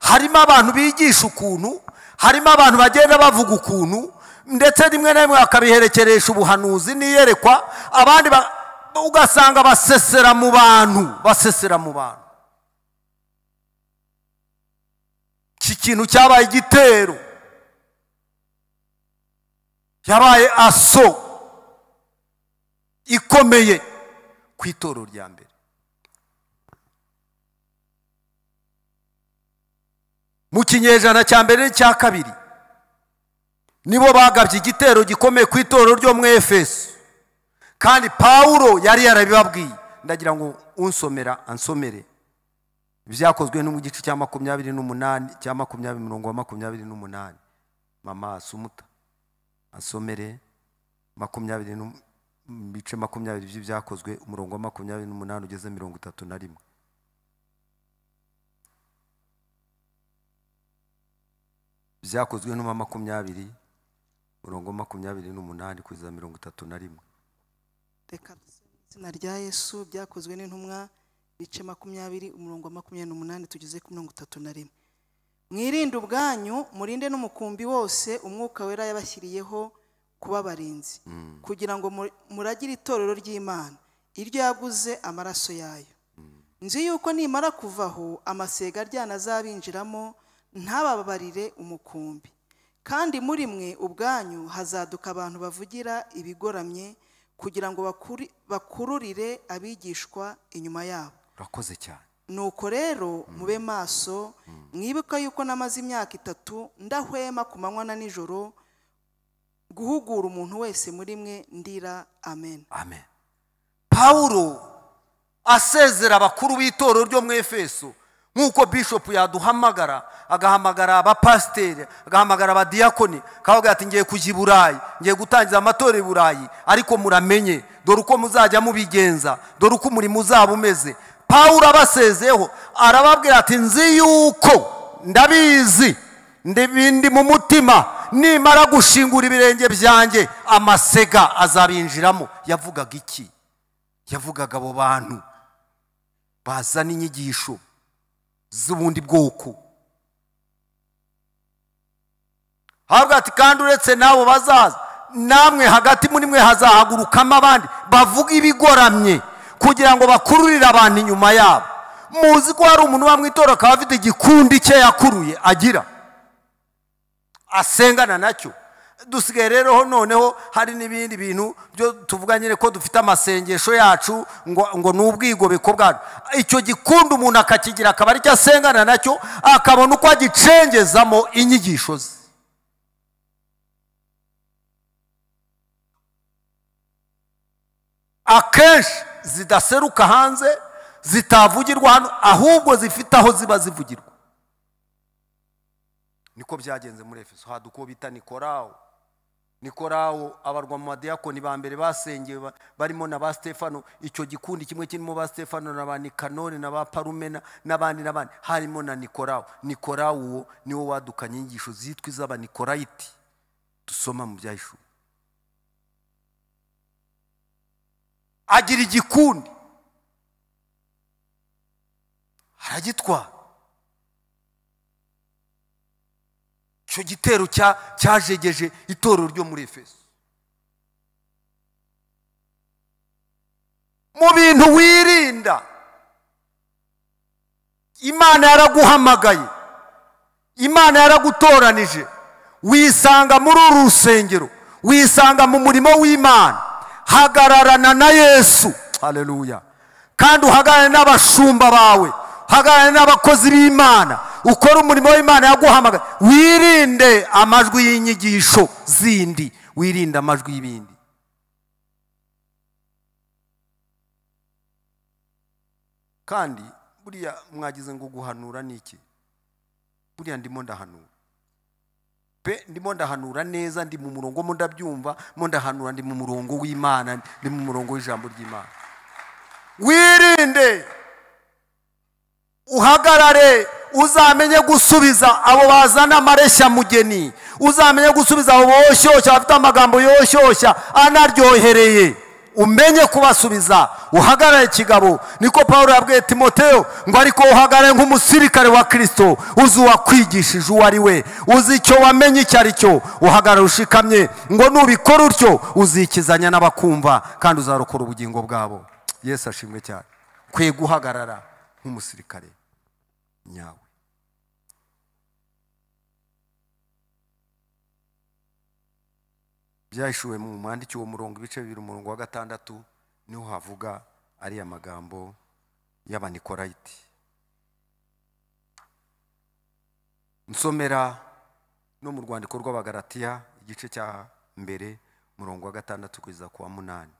harimo abantu bigisha ukuntu harimo abantu bagenda bavuga ukuntu ndetse rimwe na rimwe bakabiherekeresha ubuhanuzi n'iyerekwa abandi ugasanga basesera mu bantu basesera mu bantu iki kintu cyabaye igitero yabaye aso ikomeye ku itoro rya mbere mu kinyejana cya mbere n'icya kabiri nibo bagabye igitero gikomeye ku itoro ryo mu efeso kandi pawuro yari yarabibabwiye ndagira ngo unsomera ansomere byakozwe no mu gice cya makumyabiri n'umunani cya makumyabiri mirongo wa makumyabiri n'umunani mama asumuta asomere makumyabiri bice makumyabiri by'ibyakozwe umurongo wa makumyabiri n'umunani ugeze mirongo itatu na rimwe byakozwe numa makumyabiri umurongo wa makumyabiri n'umunani kugeza mirongo itatu na rimwe reka izina rya yesu byakozwe n'intumwa ibice makumyabiri umurongo wa makumyabiri n'umunani tugeze ku mirongo itatu na rimwe mwirinde ubwanyu murinde n'umukumbi wose umwuka wera yabashyiriyeho kuba abarinzi mm. kugira ngo muragire itorero ry'imana iryo yaguze amaraso yayo mm. nzi yuko nimara kuvaho amasega aryana azabinjiramo ntababarire umukumbi kandi muri mwe ubwanyu hazaduka abantu bavugira ibigoramye kugira ngo bakururire abigishwa inyuma yabo urakoze cyane nuko rero mm. mube maso mm. mwibuka yuko namaze imyaka itatu ndahwema ku manywa na nijoro guhugura umuntu wese muri mwe ndira amen amen pawuro asezera abakuru b'itorero ryo mu efeso nk'uko bishopu yaduhamagara agahamagara abapasiteri agahamagara abadiyakoni kavuga ati ngiye kujya i burayi ngiye gutangiza amatora i burayi ariko muramenye dore uko muzajya mubigenza dore uko umurimo uzaba umeze pawuro abasezeyeho arababwira ati nzi yuko ndabizi ndi mu mutima nimara gushingura ibirenge byanjye amasega azabinjiramo yavugaga iki yavugaga abo bantu bazana inyigisho z'ubundi bwoko havuga ati kandi uretse n'abo bazaza namwe hagati muri mwe hazahagurukamo abandi bavuga ibigoramye kugira ngo bakururire abantu inyuma yabo muzi ko hari umuntu bamwitora akaba afite igikundi cye yakuruye agira asengana nacyo dusigaye rero noneho hari n'ibindi bintu byo tuvuga nyine ko dufite amasengesho yacu ngo ngo ni ubwigobeko bwacu icyo gikunda umuntu akakigira akaba ari aricyo asengana nacyo akabona uko agicengezamo inyigisho ze akenshi zidaseruka hanze zitavugirwa hano ahubwo zifite aho ziba zivugirwa niko byagenze muri efeso haduka uwo bita nikorawo nikorawo abarwa mu madiyakoni ba mbere basengewe barimo na ba stefano icyo gikundi kimwe kirimo ba stefano na ba nikanone na ba parumena n'abandi n'abandi harimo na nikorawo nikorawo uwo niwo wadukanye inyigisho zitwa iz'abanikolayiti dusoma mu byahishura agira igikundi aragitwara icyo gitero cyajegeje itorero ryo muri efeso mu bintu wirinda imana yaraguhamagaye imana yaragutoranije wisanga muri uru rusengero wisanga mu murimo w'imana hagararana na yesu hareruya kandi uhagarare n'abashumba bawe uhagarare n'abakozi b'imana ukora umurimo w'imana yaguhamagaye wirinde amajwi y'inyigisho zindi wirinde amajwi y'ibindi kandi buriya mwagize ngo guhanura ni iki buriya ndimo ndahanura pe ndimo ndahanura neza ndi mu murongo mo ndabyumva mo ndahanura ndi mu murongo w'imana ndi mu murongo w'ijambo ry'imana wirinde uhagarare uzamenye gusubiza abo bazana amareshya mugeni uzamenye gusubiza abo boshyushya bafite amagambo yoshyushya anaryohereye umenye kubasubiza uhagarare kigabo niko paul yabwiye timoteo ngo ariko uhagarare nk'umusirikare wa Kristo uzi uwakwigishije uwo ari we uzi icyo wamenye icyo ari cyo uhagarare ushikamye ngo nubikora utyo uzikizanya n'abakumva kandi uzarokora ubugingo bwabo yesu ashimwe cyane kwe guhagarara nk'umusirikare nyawe byahishuwe mu mwandiki uwo murongo ibice bibiri umurongo wa gatandatu niho havuga ariya magambo y'abanikorayiti nsomera no mu rwandiko rw'abagaratiya igice cya mbere umurongo wa gatandatu kugeza ku wa munani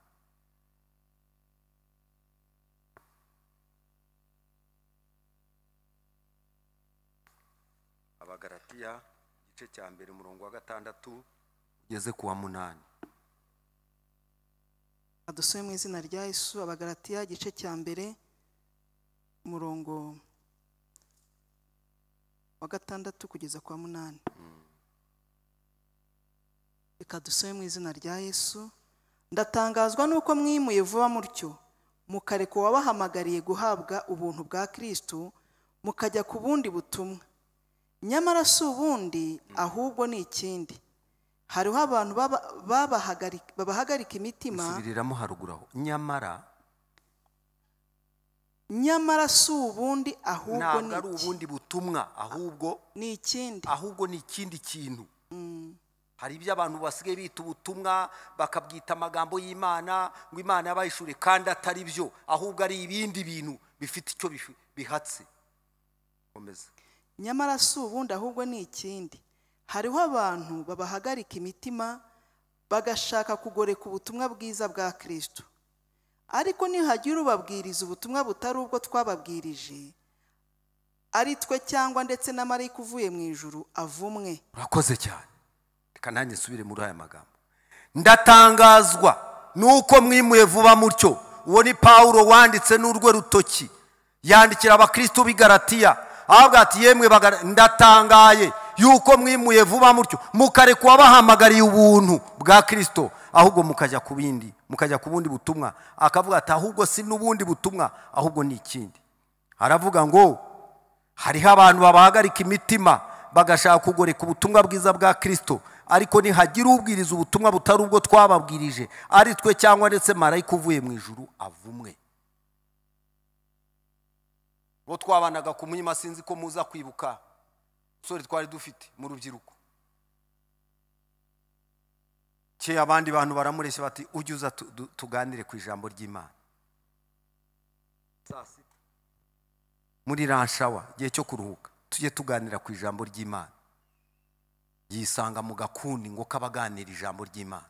abagaratiya igice cya mbere umurongo wa gatandatu tugeze ku wa munani adusuye mu izina rya Yesu abagaratiya igice cya mbere umurongo wa gatandatu kugeza kwa munani reka dusome mu izina rya Yesu ndatangazwa nuko mwimuye vuba mutyo mukareka wabahamagariye guhabwa ubuntu bwa kirisito mukajya ku bundi butumwa nyamara si ubundi ahubwo ni ikindi hariho abantu babahagarika imitima basubiriramo haruguru aho nyamara nyamara si ubundi ahubwo ntabwo ari ubundi butumwa ahubwo ni ikindi ahubwo ni ikindi kintu mm. hari ibyo abantu basigaye bita ubutumwa bakabwita amagambo y'imana ngo imana yabayishure kandi atari byo ahubwo ari ibindi bintu bifite icyo bihatse nyamara si ubundi ahubwo ni ikindi hariho abantu babahagarika imitima bagashaka kugoreka ubutumwa bwiza bwa kirisito ariko nihagira ubabwiriza ubutumwa butari ubwo twababwirije ari twe cyangwa ndetse na marayika uvuye mu ijuru avumwe urakoze cyane reka nanjye nsubire muri aya magambo ndatangazwa nuko mwimuye vuba mutyo uwo ni paul wanditse n'urwe rutoki yandikira abakristo b'i garatiya avuga ati yemwe ndatangaye yuko mwimuye vuba mutyo mukareka uwabahamagariye ubuntu bwa kirisito ahubwo mukajya ku bindi mukajya ku bundi butumwa akavuga ati ahubwo si n'ubundi butumwa ahubwo ni ikindi aravuga ngo hariho abantu babahagarika imitima bagashaka kugoreka ubutumwa bwiza bwa kirisito ariko nihagira ubwiriza ubutumwa butari ubwo twababwirije ari twe cyangwa ndetse marayika uvuye mu ijuru avumwe bo twabanaga ku munyuma sinzi ko muza kwibuka umusore twari dufite mu rubyiruko kera abandi bantu baramureshya bati ujye uza tuganire ku ijambo ry'imana saa sita muri ranshawa igihe cyo kuruhuka tujye tuganira ku ijambo ry'imana yisanga mu gakundi ngo kabaganira ijambo ry'imana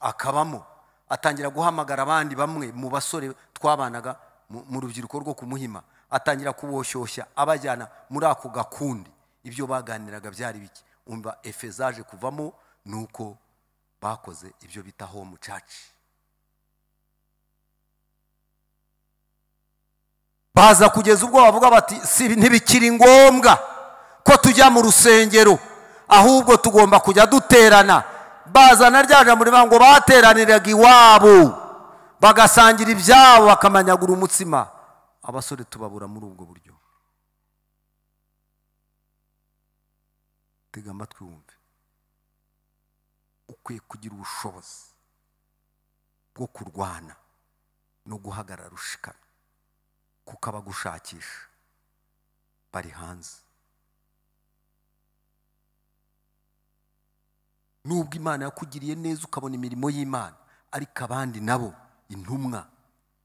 akabamo atangira guhamagara abandi bamwe mu basore twabanaga mu rubyiruko rwo kumuhima atangira kuboshyushya abajyana muri ako gakundi ibyo baganiraga byari bike umva efe zaje kuvamo ni uko bakoze ibyo bita home caci baza kugeza ubwo bavuga bati ntibikiri ngombwa ko tujya mu rusengero ahubwo tugomba kujya duterana bazana rya jambo rivuga ngo bateraniraga iwabo bagasangira ibyabo bakamanyagura umutsima abasore tubabura muri ubwo buryo tega amatwi wumve ukwiye kugira ubushobozi bwo kurwana no guhagarara ushikamye kuko abagushakisha bari hanze nubwo imana yakugiriye neza ukabona imirimo y'imana ariko abandi nabo intumwa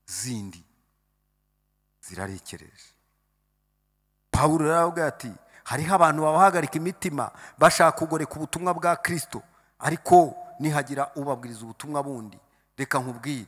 zindi zirarekereje pawulo yaravuga ati hariho abantu babahagarika imitima bashaka kugoreka ubutumwa bwa kirisito ariko nihagira ubabwiriza ubutumwa bundi reka nkubwire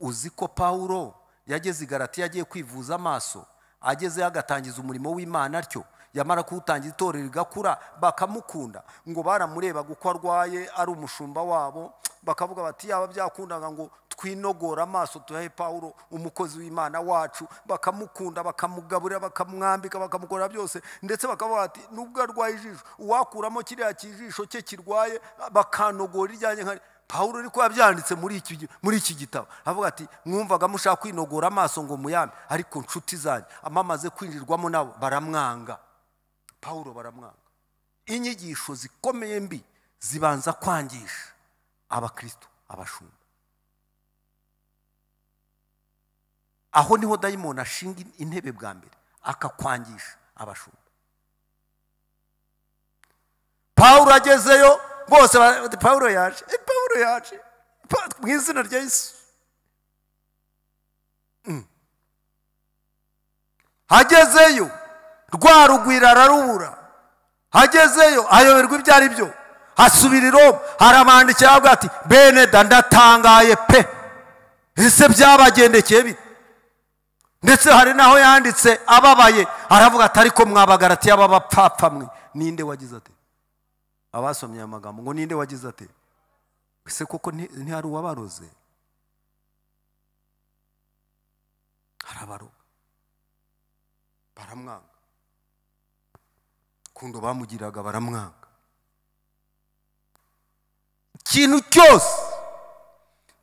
uzi ko pawulo yageze i garati yagiye kwivuza amaso agezeyo agatangiza umurimo w'imana atyo yamara kuwutangira itorero rigakura bakamukunda ngo baramurebaga uko arwaye ari umushumba wabo bakavuga bati yaba byakundaga ngo twinogora amaso tuyahe pawuro umukozi w'imana wacu bakamukunda bakamugaburira bakamwambika bakamukora byose ndetse bakavuga bati nubwo arwaye ijisho uwakuramo kiriya kijisho cye kirwaye bakanogora iryanye nka pawuro ariko yabyanditse muri iki gitabo avuga ati mwumvaga mushaka kwinogora amaso ngo muyame ariko nshuti zanjye amamaze kwinjirwamo nabo baramwanga pawulo baramwanga inyigisho zikomeye mbi zibanza kwangisha abakristo abashumba aho niho dayimoni ashinga intebe bwa mbere akakwangisha abashumba pawulo agezeyo bose pawulo yaje eh, pawulo yaje mu izina rya yesu mm. agezeyo rwa ararubura hagezeyo ayoberwa ibyo ari byo hasubira irobo harabandikira avuga ati bene ndatangaye pe ese byabagendekeye bite ndetse hari n'aho yanditse ababaye aravuga ati ariko mwabagaratiye b'abapfapfa mwe ninde wagize ati abasomye aya magambo ngo ninde wagize ati ese kuko ntihari uwabaroze harabaruka baramwanga rukundo bamugiraga baramwanga ikintu cyose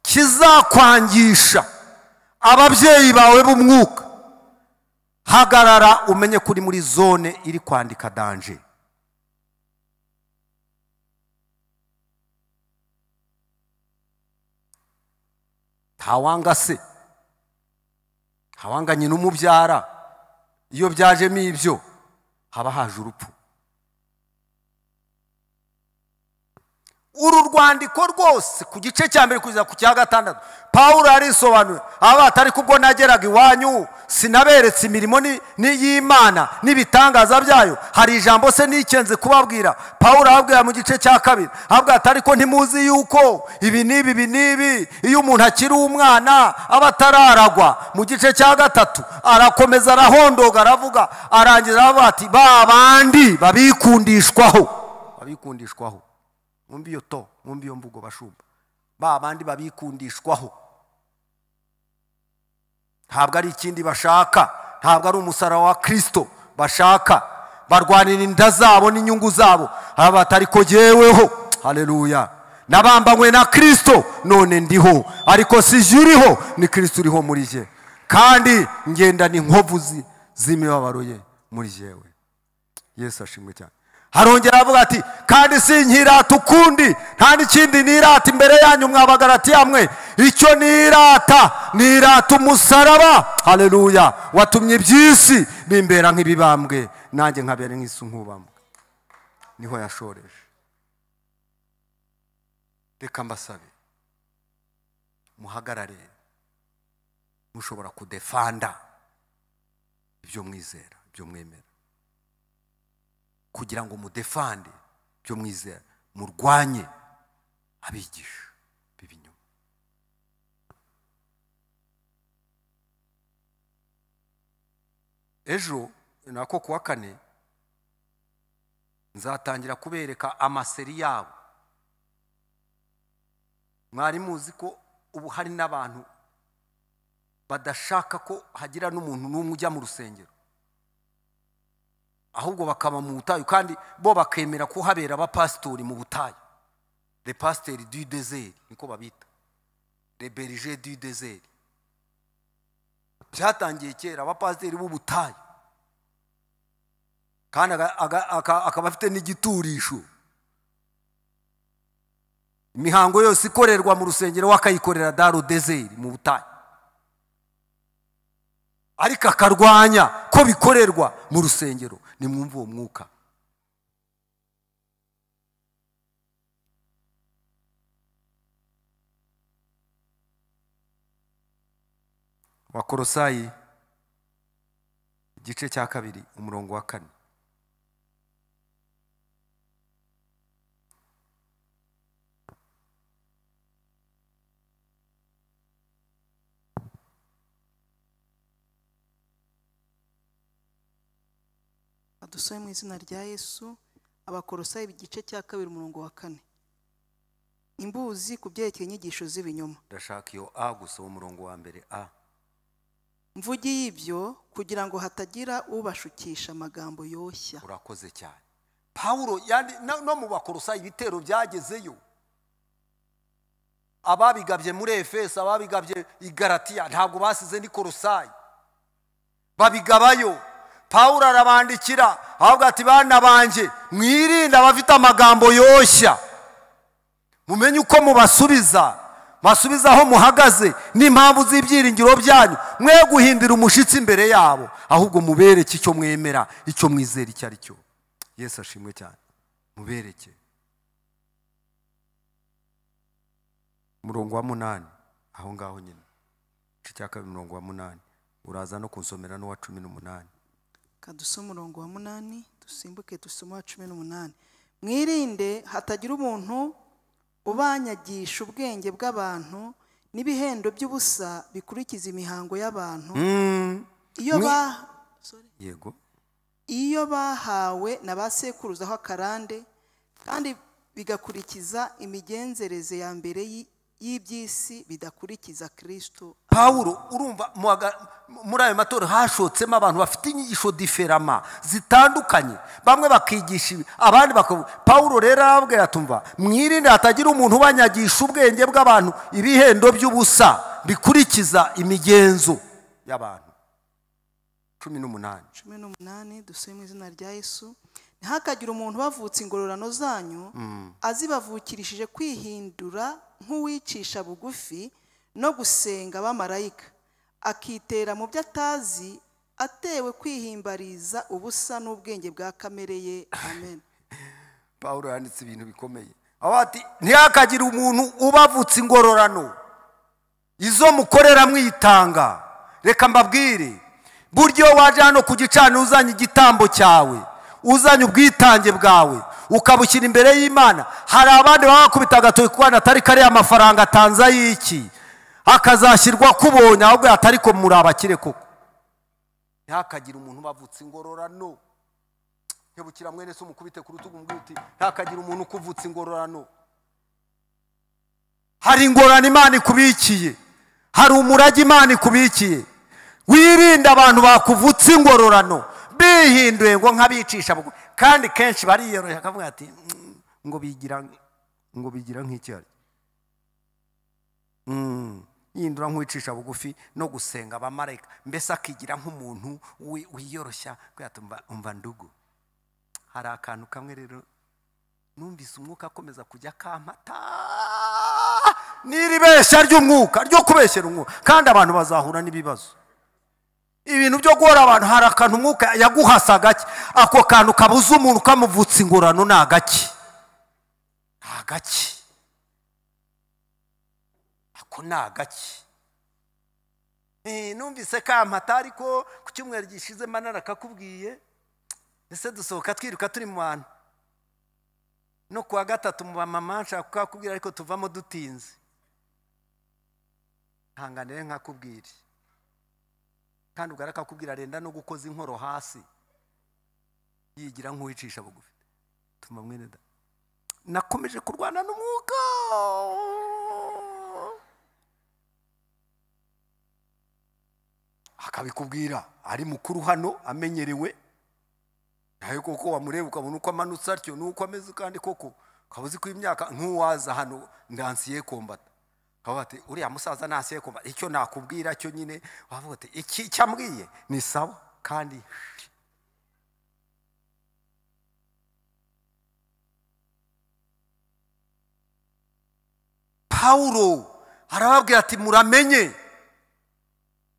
kizakwangisha ababyeyi bawe b'umwuka hagarara umenye ko uri muri zone iri kwandika danje ntawanga se ntawanga n'umubyara iyo byajemo ibyo haba haje urupfu uru rwandiko rwose ku gice cya mbere kugeza ku cya gatandatu paul arisobanuye aho batari kubwo nageraga iwanyu sinaberetse imirimo y'imana n'ibitangaza byayo hari ijambo se n'ikenze kubabwira paul arabwira mu gice cya kabiri ahabwa atari ko ntimuzi yuko ibi n'ibi ibi n'ibi iyo umuntu akiri umwana aba atararagwa mu gice cya gatatu arakomeza arahondoga aravuga arangiza aravuga ati ba bandi babikundishwaho babikundishwaho mwumve iyo to iyo mvugo bashumba ba bandi babikundishwaho ntabwo ari ikindi bashaka ntabwo ari umusaraba wa kirisito bashaka barwanira inda zabo n'inyungu zabo haba batari jyeweho hareruya nabambanywe na kirisito none ndiho ariko si uriho ni kirisito uriho muri jye kandi ngenda ni nkovu z'imibabaro ye muri jyewe yesu ashimwe cyane arongera avuga ati kandi si nkirata ukundi nta n'ikindi nirata imbere yanyu mwabagarati yamwe icyo nirata nirata umusaraba hareruya watumye iby'isi bimbera nk'ibibambwe nanjye nkabera nk'isi nkubambwe niho yashoreje reka mbasabe muhagarare mushobora kudefanda ibyo mwizera ibyo mwemera kugira ngo mudefande cyo mwizera murwanye abigisha b'ibinyoma ejo nako kuwa kane nzatangira kubereka amaseri yabo mwari muzi ko ubu hari n'abantu badashaka ko hagira n'umuntu n'umwe ujya mu rusengero ahubwo bakaba mu butayu kandi bo bakemera kuhabera habera abapasitori mu butayu de Pasteur du dezeri niko babita de berije du dezeri byatangiye kera abapasiteri b'ubutayu kandi akaba afite n'igiturisho imihango yose ikorerwa mu rusengero we akayikorera daru dezeri mu butayu ariko akarwanya ko bikorerwa mu rusengero ni mwumva uwo mwuka wa korosayi igice cya kabiri umurongo wa kane badusore mu izina rya yesu abakorosayi igice cya kabiri umurongo wa kane imbuzi ku byerekeye inyigisho z'ibinyoma ndashaka iyo a gusa umurongo wa mbere a mvugi ibyo kugira ngo hatagira ubashukisha amagambo yoshya urakoze cyane pawulo no mu bakorosayi ibitero byagezeyo ababigabye muri efeso ababigabye i garatiya ntabwo basize ni korosayi babigabayo pawulo arabandikira ahubwo ati bana banjye mwirinde abafite amagambo yoshya mumenye uko mubasubiza basubiza aho muhagaze n'impamvu z'ibyiringiro byanyu mwe guhindira umushyitsi imbere yabo ahubwo mubereke icyo mwemera icyo mwizera icyo ari cyo yesu ashimwe cyane mubereke umurongo wa munani aho ngaho nyine igice cya kabiri umurongo wa munani uraza no kunsomera n'uwa cumi n'umunani reka duse umurongo wa munani dusimbuke dusome wa cumi n'umunani mwirinde hatagira umuntu ubanyagisha ubwenge bw'abantu n'ibihendo by'ubusa bikurikiza imihango y'abantu hmm. iyo ba yego iyo bahawe na ba sekuruza sekuruzaho akarande kandi bigakurikiza imigenzereze ya mbere y'iby'isi bidakurikiza kirisito pawuro urumva muri ayo matora hashotsemo abantu bafite inyigisho diferama zitandukanye bamwe bakigisha ibi abandi bakavuga pawuro rero arababwira tumva mwirinde hatagira umuntu ubanyagisha ubwenge bw'abantu ibihendo by'ubusa bikurikiza imigenzo y'abantu cumi n'umunani cumi n'umunani dusuye mu izina rya yesu ntihakagire umuntu bavutse ingororano zanyu mm. azibavukirishije kwihindura nk'uwicisha bugufi no gusenga abamarayika akitera mu byo atazi atewe kwihimbariza ubusa n'ubwenge bwa kamere ye amen <laughs> paul yanditse ibintu bikomeye aho ati ntihakagire umuntu ubavutse ingororano izo mukorera mwitanga reka mbabwire buryo wajya hano ku gicaniro uzanye igitambo cyawe uzanye ubwitange bwawe ukabushyira imbere y'imana hari abandi baba bakubita agatoki ku bana atari kariya amafaranga atanza y'iki akazashyirwa kubonye ahubwo atari ko muri abakire koko ntihakagire umuntu bavutse ingororano nkebukira mwene se umukubite ku rutugu uti ntihakagire umuntu ukuvutse ingororano hari ingorane imana ikubikiye hari umurage imana ikubikiye wirinda abantu bakuvutse ingororano bihinduye ngo nk'abicisha bugu kandi kenshi bariyoroshya akavuga ati mm, ngo bigira ngo bigira nk'icyari mm, yindura nk'uwicisha bugufi no gusenga abamarayika mbese akigira nk'umuntu wiyoroshya umva ndugu hari akantu kamwe rero numvise umwuka akomeza kujya akamata n'iribeshya ry'umwuka ryo kubeshyera umwuka kandi abantu bazahura n'ibibazo ibintu byo guhora abantu hari akantu umwuka yaguhasa agake ako kantu kabuza umuntu kamuvutsa ingorano ni agake ni agake ako ni agake numvise kampata ariko ku cyumweru gishize mba kakubwiye mbese dusohoka twiruka turi mu bantu no kuwa gatatu mu bamama nshaka kukakubwira ariko tuvamo dutinze ntanganire nkakubwire kandi ugara akakubwira arenda no gukoza inkoro hasi yigira nk'uwicisha bugufi tuma mwene da nakomeje kurwana n'umwuka akabikubwira ari mukuru hano amenyerewe nawe koko wamureba ukabona uko amanutse atyo n'uko ameze kandi koko ukaba uzi ko imyaka nk'uwaza hano ndansiye kombata bati uriya musaza ntasekoma icyo nakubwira cyo nyine wavuga uti iki cyambwiye ni sawa kandi pawuro arababwira ati muramenye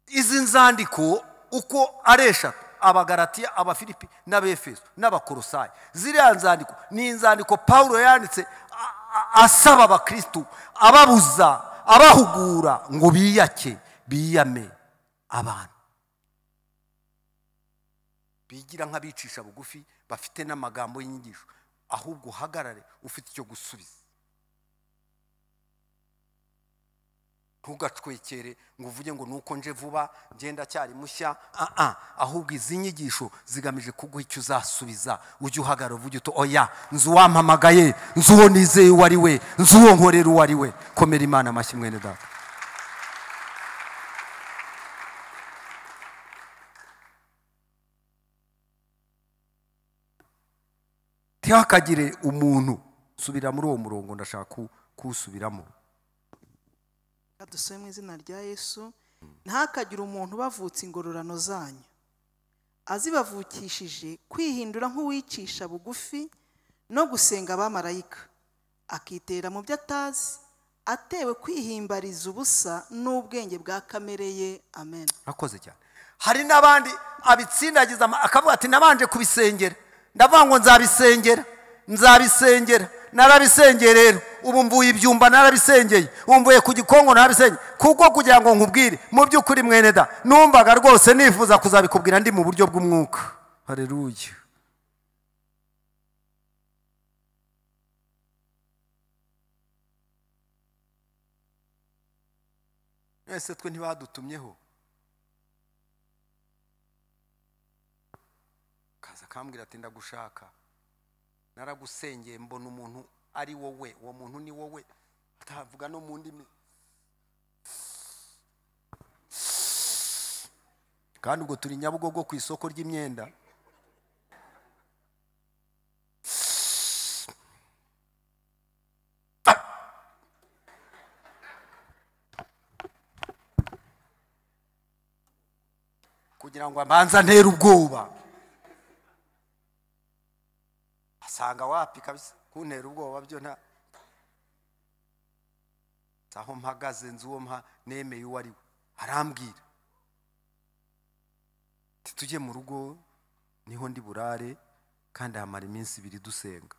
izi nzandiko uko ari eshatu abagaratiya abafilipi n'abefeso n'abakorosayi ziriya nzandiko ni inzandiko pawuro yanditse asaba abakristu ababuza abahugura ngo biyake biyame abantu bigira nk'abicisha bugufi bafite n'amagambo y'inyigisho ahubwo uhagarare ufite icyo gusubiza ntugatwekere ngo uvuge ngo nuko nje vuba ngenda cyari mushya ah, ah. ahubwo izi nyigisho zigamije kuguha icyo uzasubiza ujye uhagara uvuge uto oya nzu wampamagaye nzu uwo nizeye uwo ari we nzu uwo nkorera uwo ari we komera imana amashyi mwene data ntihakagire umuntu subira muri uwo murongo ndashaka kuwusubiramo dusome mu izina rya yesu ntihakagire umuntu bavutse ingororano zanyu azibavukishije kwihindura nk'uwicisha bugufi no gusenga abamarayika akitera mu byo atazi atewe kwihimbariza ubusa n'ubwenge bwa kamere ye amen akoze cyane hari n'abandi abitsindagiza akavuga ati nabanje kubisengera ndavuga ngo nzabisengera nzabisengera narabisengeye rero ubu mvuye ibyumba narabisengeye ubu ku gikongo narabisengeye kuko kugira ngo nkubwire mu by'ukuri mweneda numvaga rwose nifuza kuzabikubwira ndi mu buryo bw'umwuka hareruye mwese twe ntibadutumyeho kaza kambwira ati ndagushaka naragusengeye mbona umuntu ari wowe uwo muntu ni wowe atavuga no mu ndimi kandi ubwo turi nyabugogo ku isoko ry'imyenda kugira ngo abanza ntere ubwoba usanga wapi kabisa kuntera ubwoba byo nta aho mpagaze nzi uwo mpa nemeye uwo ari we arambwira tujye mu rugo niho ndi burare kandi hamara iminsi ibiri dusenga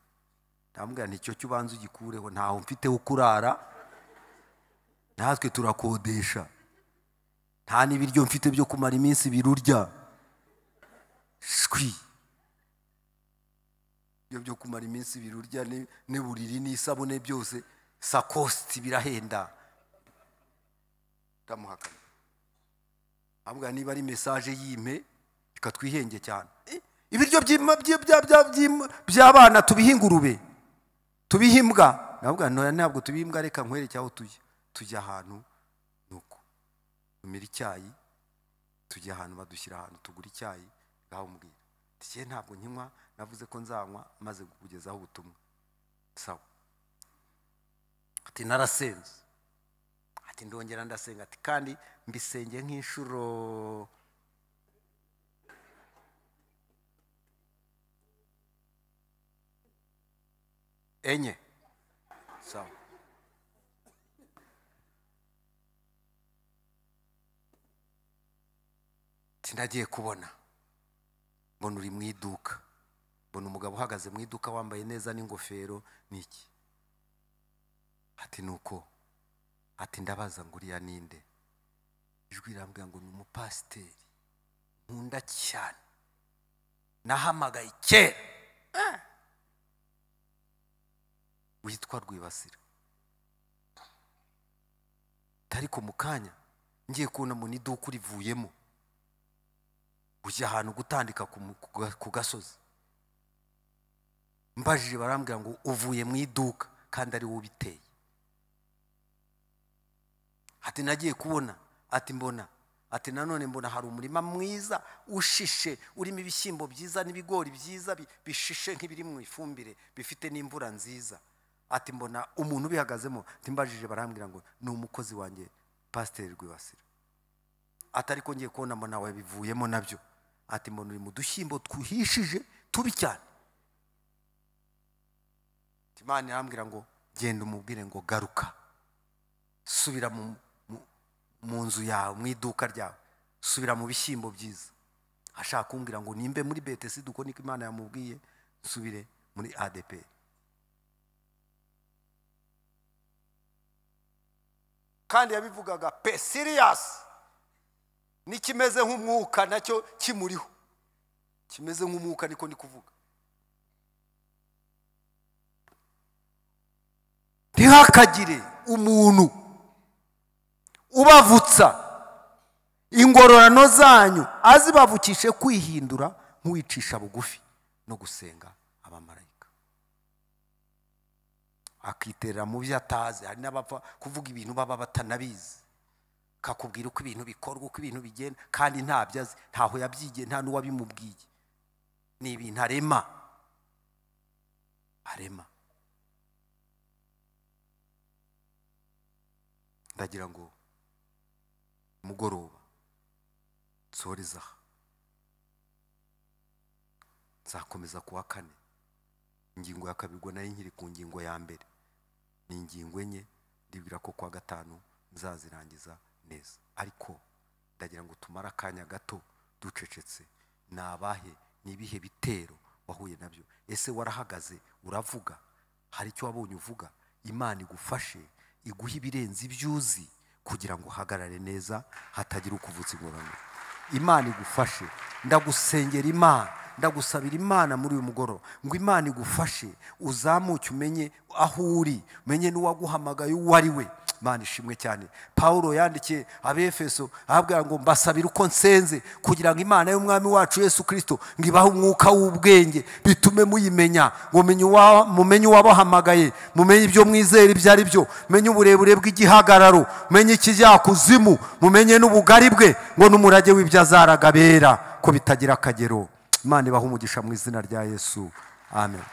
ndambwira nticyo cyo ubanza ugikureho ntaho mfiteho kurara natwe turakodesha nta n'ibiryo mfite byo kumara iminsi ibiri urya shwi ibyo byo kumara iminsi ibiri urya n'uburiri n'isabune byose sakositi birahenda utamuhakana avuga niba ari mesaje y'impe reka twihenge cyane ibiryo by'abana tubihe ingurube tubihe imbwa navuga ntabwo tubihe imbwa reka nkwereke aho tujya tujya ahantu nuko tumira icyayi tujya ahantu badushyira ahantu tugura icyayi ngaho mbwira tugiye ntabwo nkinywa navuze ko nzanywa maze kukugezaho ubutumwa sawa ati narasenze ati ndongera ndasenga ati kandi mbisenge nk'inshuro enye sawa sinagiye kubona mbona uri mu iduka mbona umugabo uhagaze mu iduka wambaye neza n'ingofero ni iki ati ni uko ati ndabaza ngo uriya ninde ijwi irambwira ngo ni umupasiteri nkunda cyane nahamagaye kera witwa rwibasira ariko mu kanya ngiye kubona mu iduka urivuyemo ujya ahantu gutandika ku gasozi mbajije barambwira ngo uvuye mu iduka kandi ari wowe ubiteye ati nagiye kubona ati mbona ati nanone mbona hari umurima mwiza ushishe urimo ibishyimbo byiza n'ibigori byiza bishishe nk'ibiri mu ifumbire bifite n'imvura nziza ati mbona umuntu ubihagazemo timbajije barambwira ngo ni umukozi wanjye pasiteri rwibasira atari ko ngiye kubona mbona wabivuyemo nabyo ati mbona uri mu dushyimbo twuhishije tubi cyane imana irambwira ngo genda umubwire ngo garuka subira mu nzu yawe mu iduka ryawe subira mu bishyimbo byiza ashaka kumbwira ngo nimbe muri betesi uko niko imana yamubwiye subire muri adp kandi yabivugaga pe siriyasi n'ikimeze nk'umwuka nacyo kimuriho kimeze nk'umwuka niko ni kuvuga ntihakagire umuntu ubavutsa ingororano zanyu azibavukishe kwihindura nk'uwicisha bugufi no gusenga abamarayika akiterera mu byo atazi hari n'abapfa kuvuga ibintu baba batanabizi kakubwira uko ibintu bikorwa uko ibintu bigenda kandi ntabyo azi ntaho yabyigiye nta n'uwabimubwiye ni ibintu arema arema ndagira ngo mugoroba nsoreze aha nzakomeza kuwa kane ingingo ya kabiri ubwo nayo nkiri ku ngingo ya mbere ni ingingo enye ndibwira ko kuwa gatanu nzazirangiza neza ariko ndagira ngo tumare akanya gato ducecetse ni abahe ni ibihe bitero wahuye nabyo ese warahagaze uravuga hari icyo wabonye uvuga imana igufashe iguhe ibirenze ibyo uzi kugira ngo uhagarare neza hatagira ukuvutsa ingorane imana igufashe ndagusengera imana ndagusabira imana muri uyu mugoroba ngo imana igufashe uzamuke umenye aho uri umenye n'uwaguhamagaye uwo ari we mana ishimwe cyane paul yandikiye abefeso ahabwira ngo mbasabire uko nsenze kugira ngo imana y'umwami wacu yesu kirisito ngo ibahe umwuka w'ubwenge bitume muyimenya ngo mumenye uwabahamagaye mumenye ibyo mwizera ibyo ari byo menye uburebure bw'igihagararo mumenye ikijyakuzimu mumenye n'ubugari bwe ngo n'umurage w'ibyo azaraga bera ko bitagira akagero imana ibaha umugisha mu izina rya yesu amen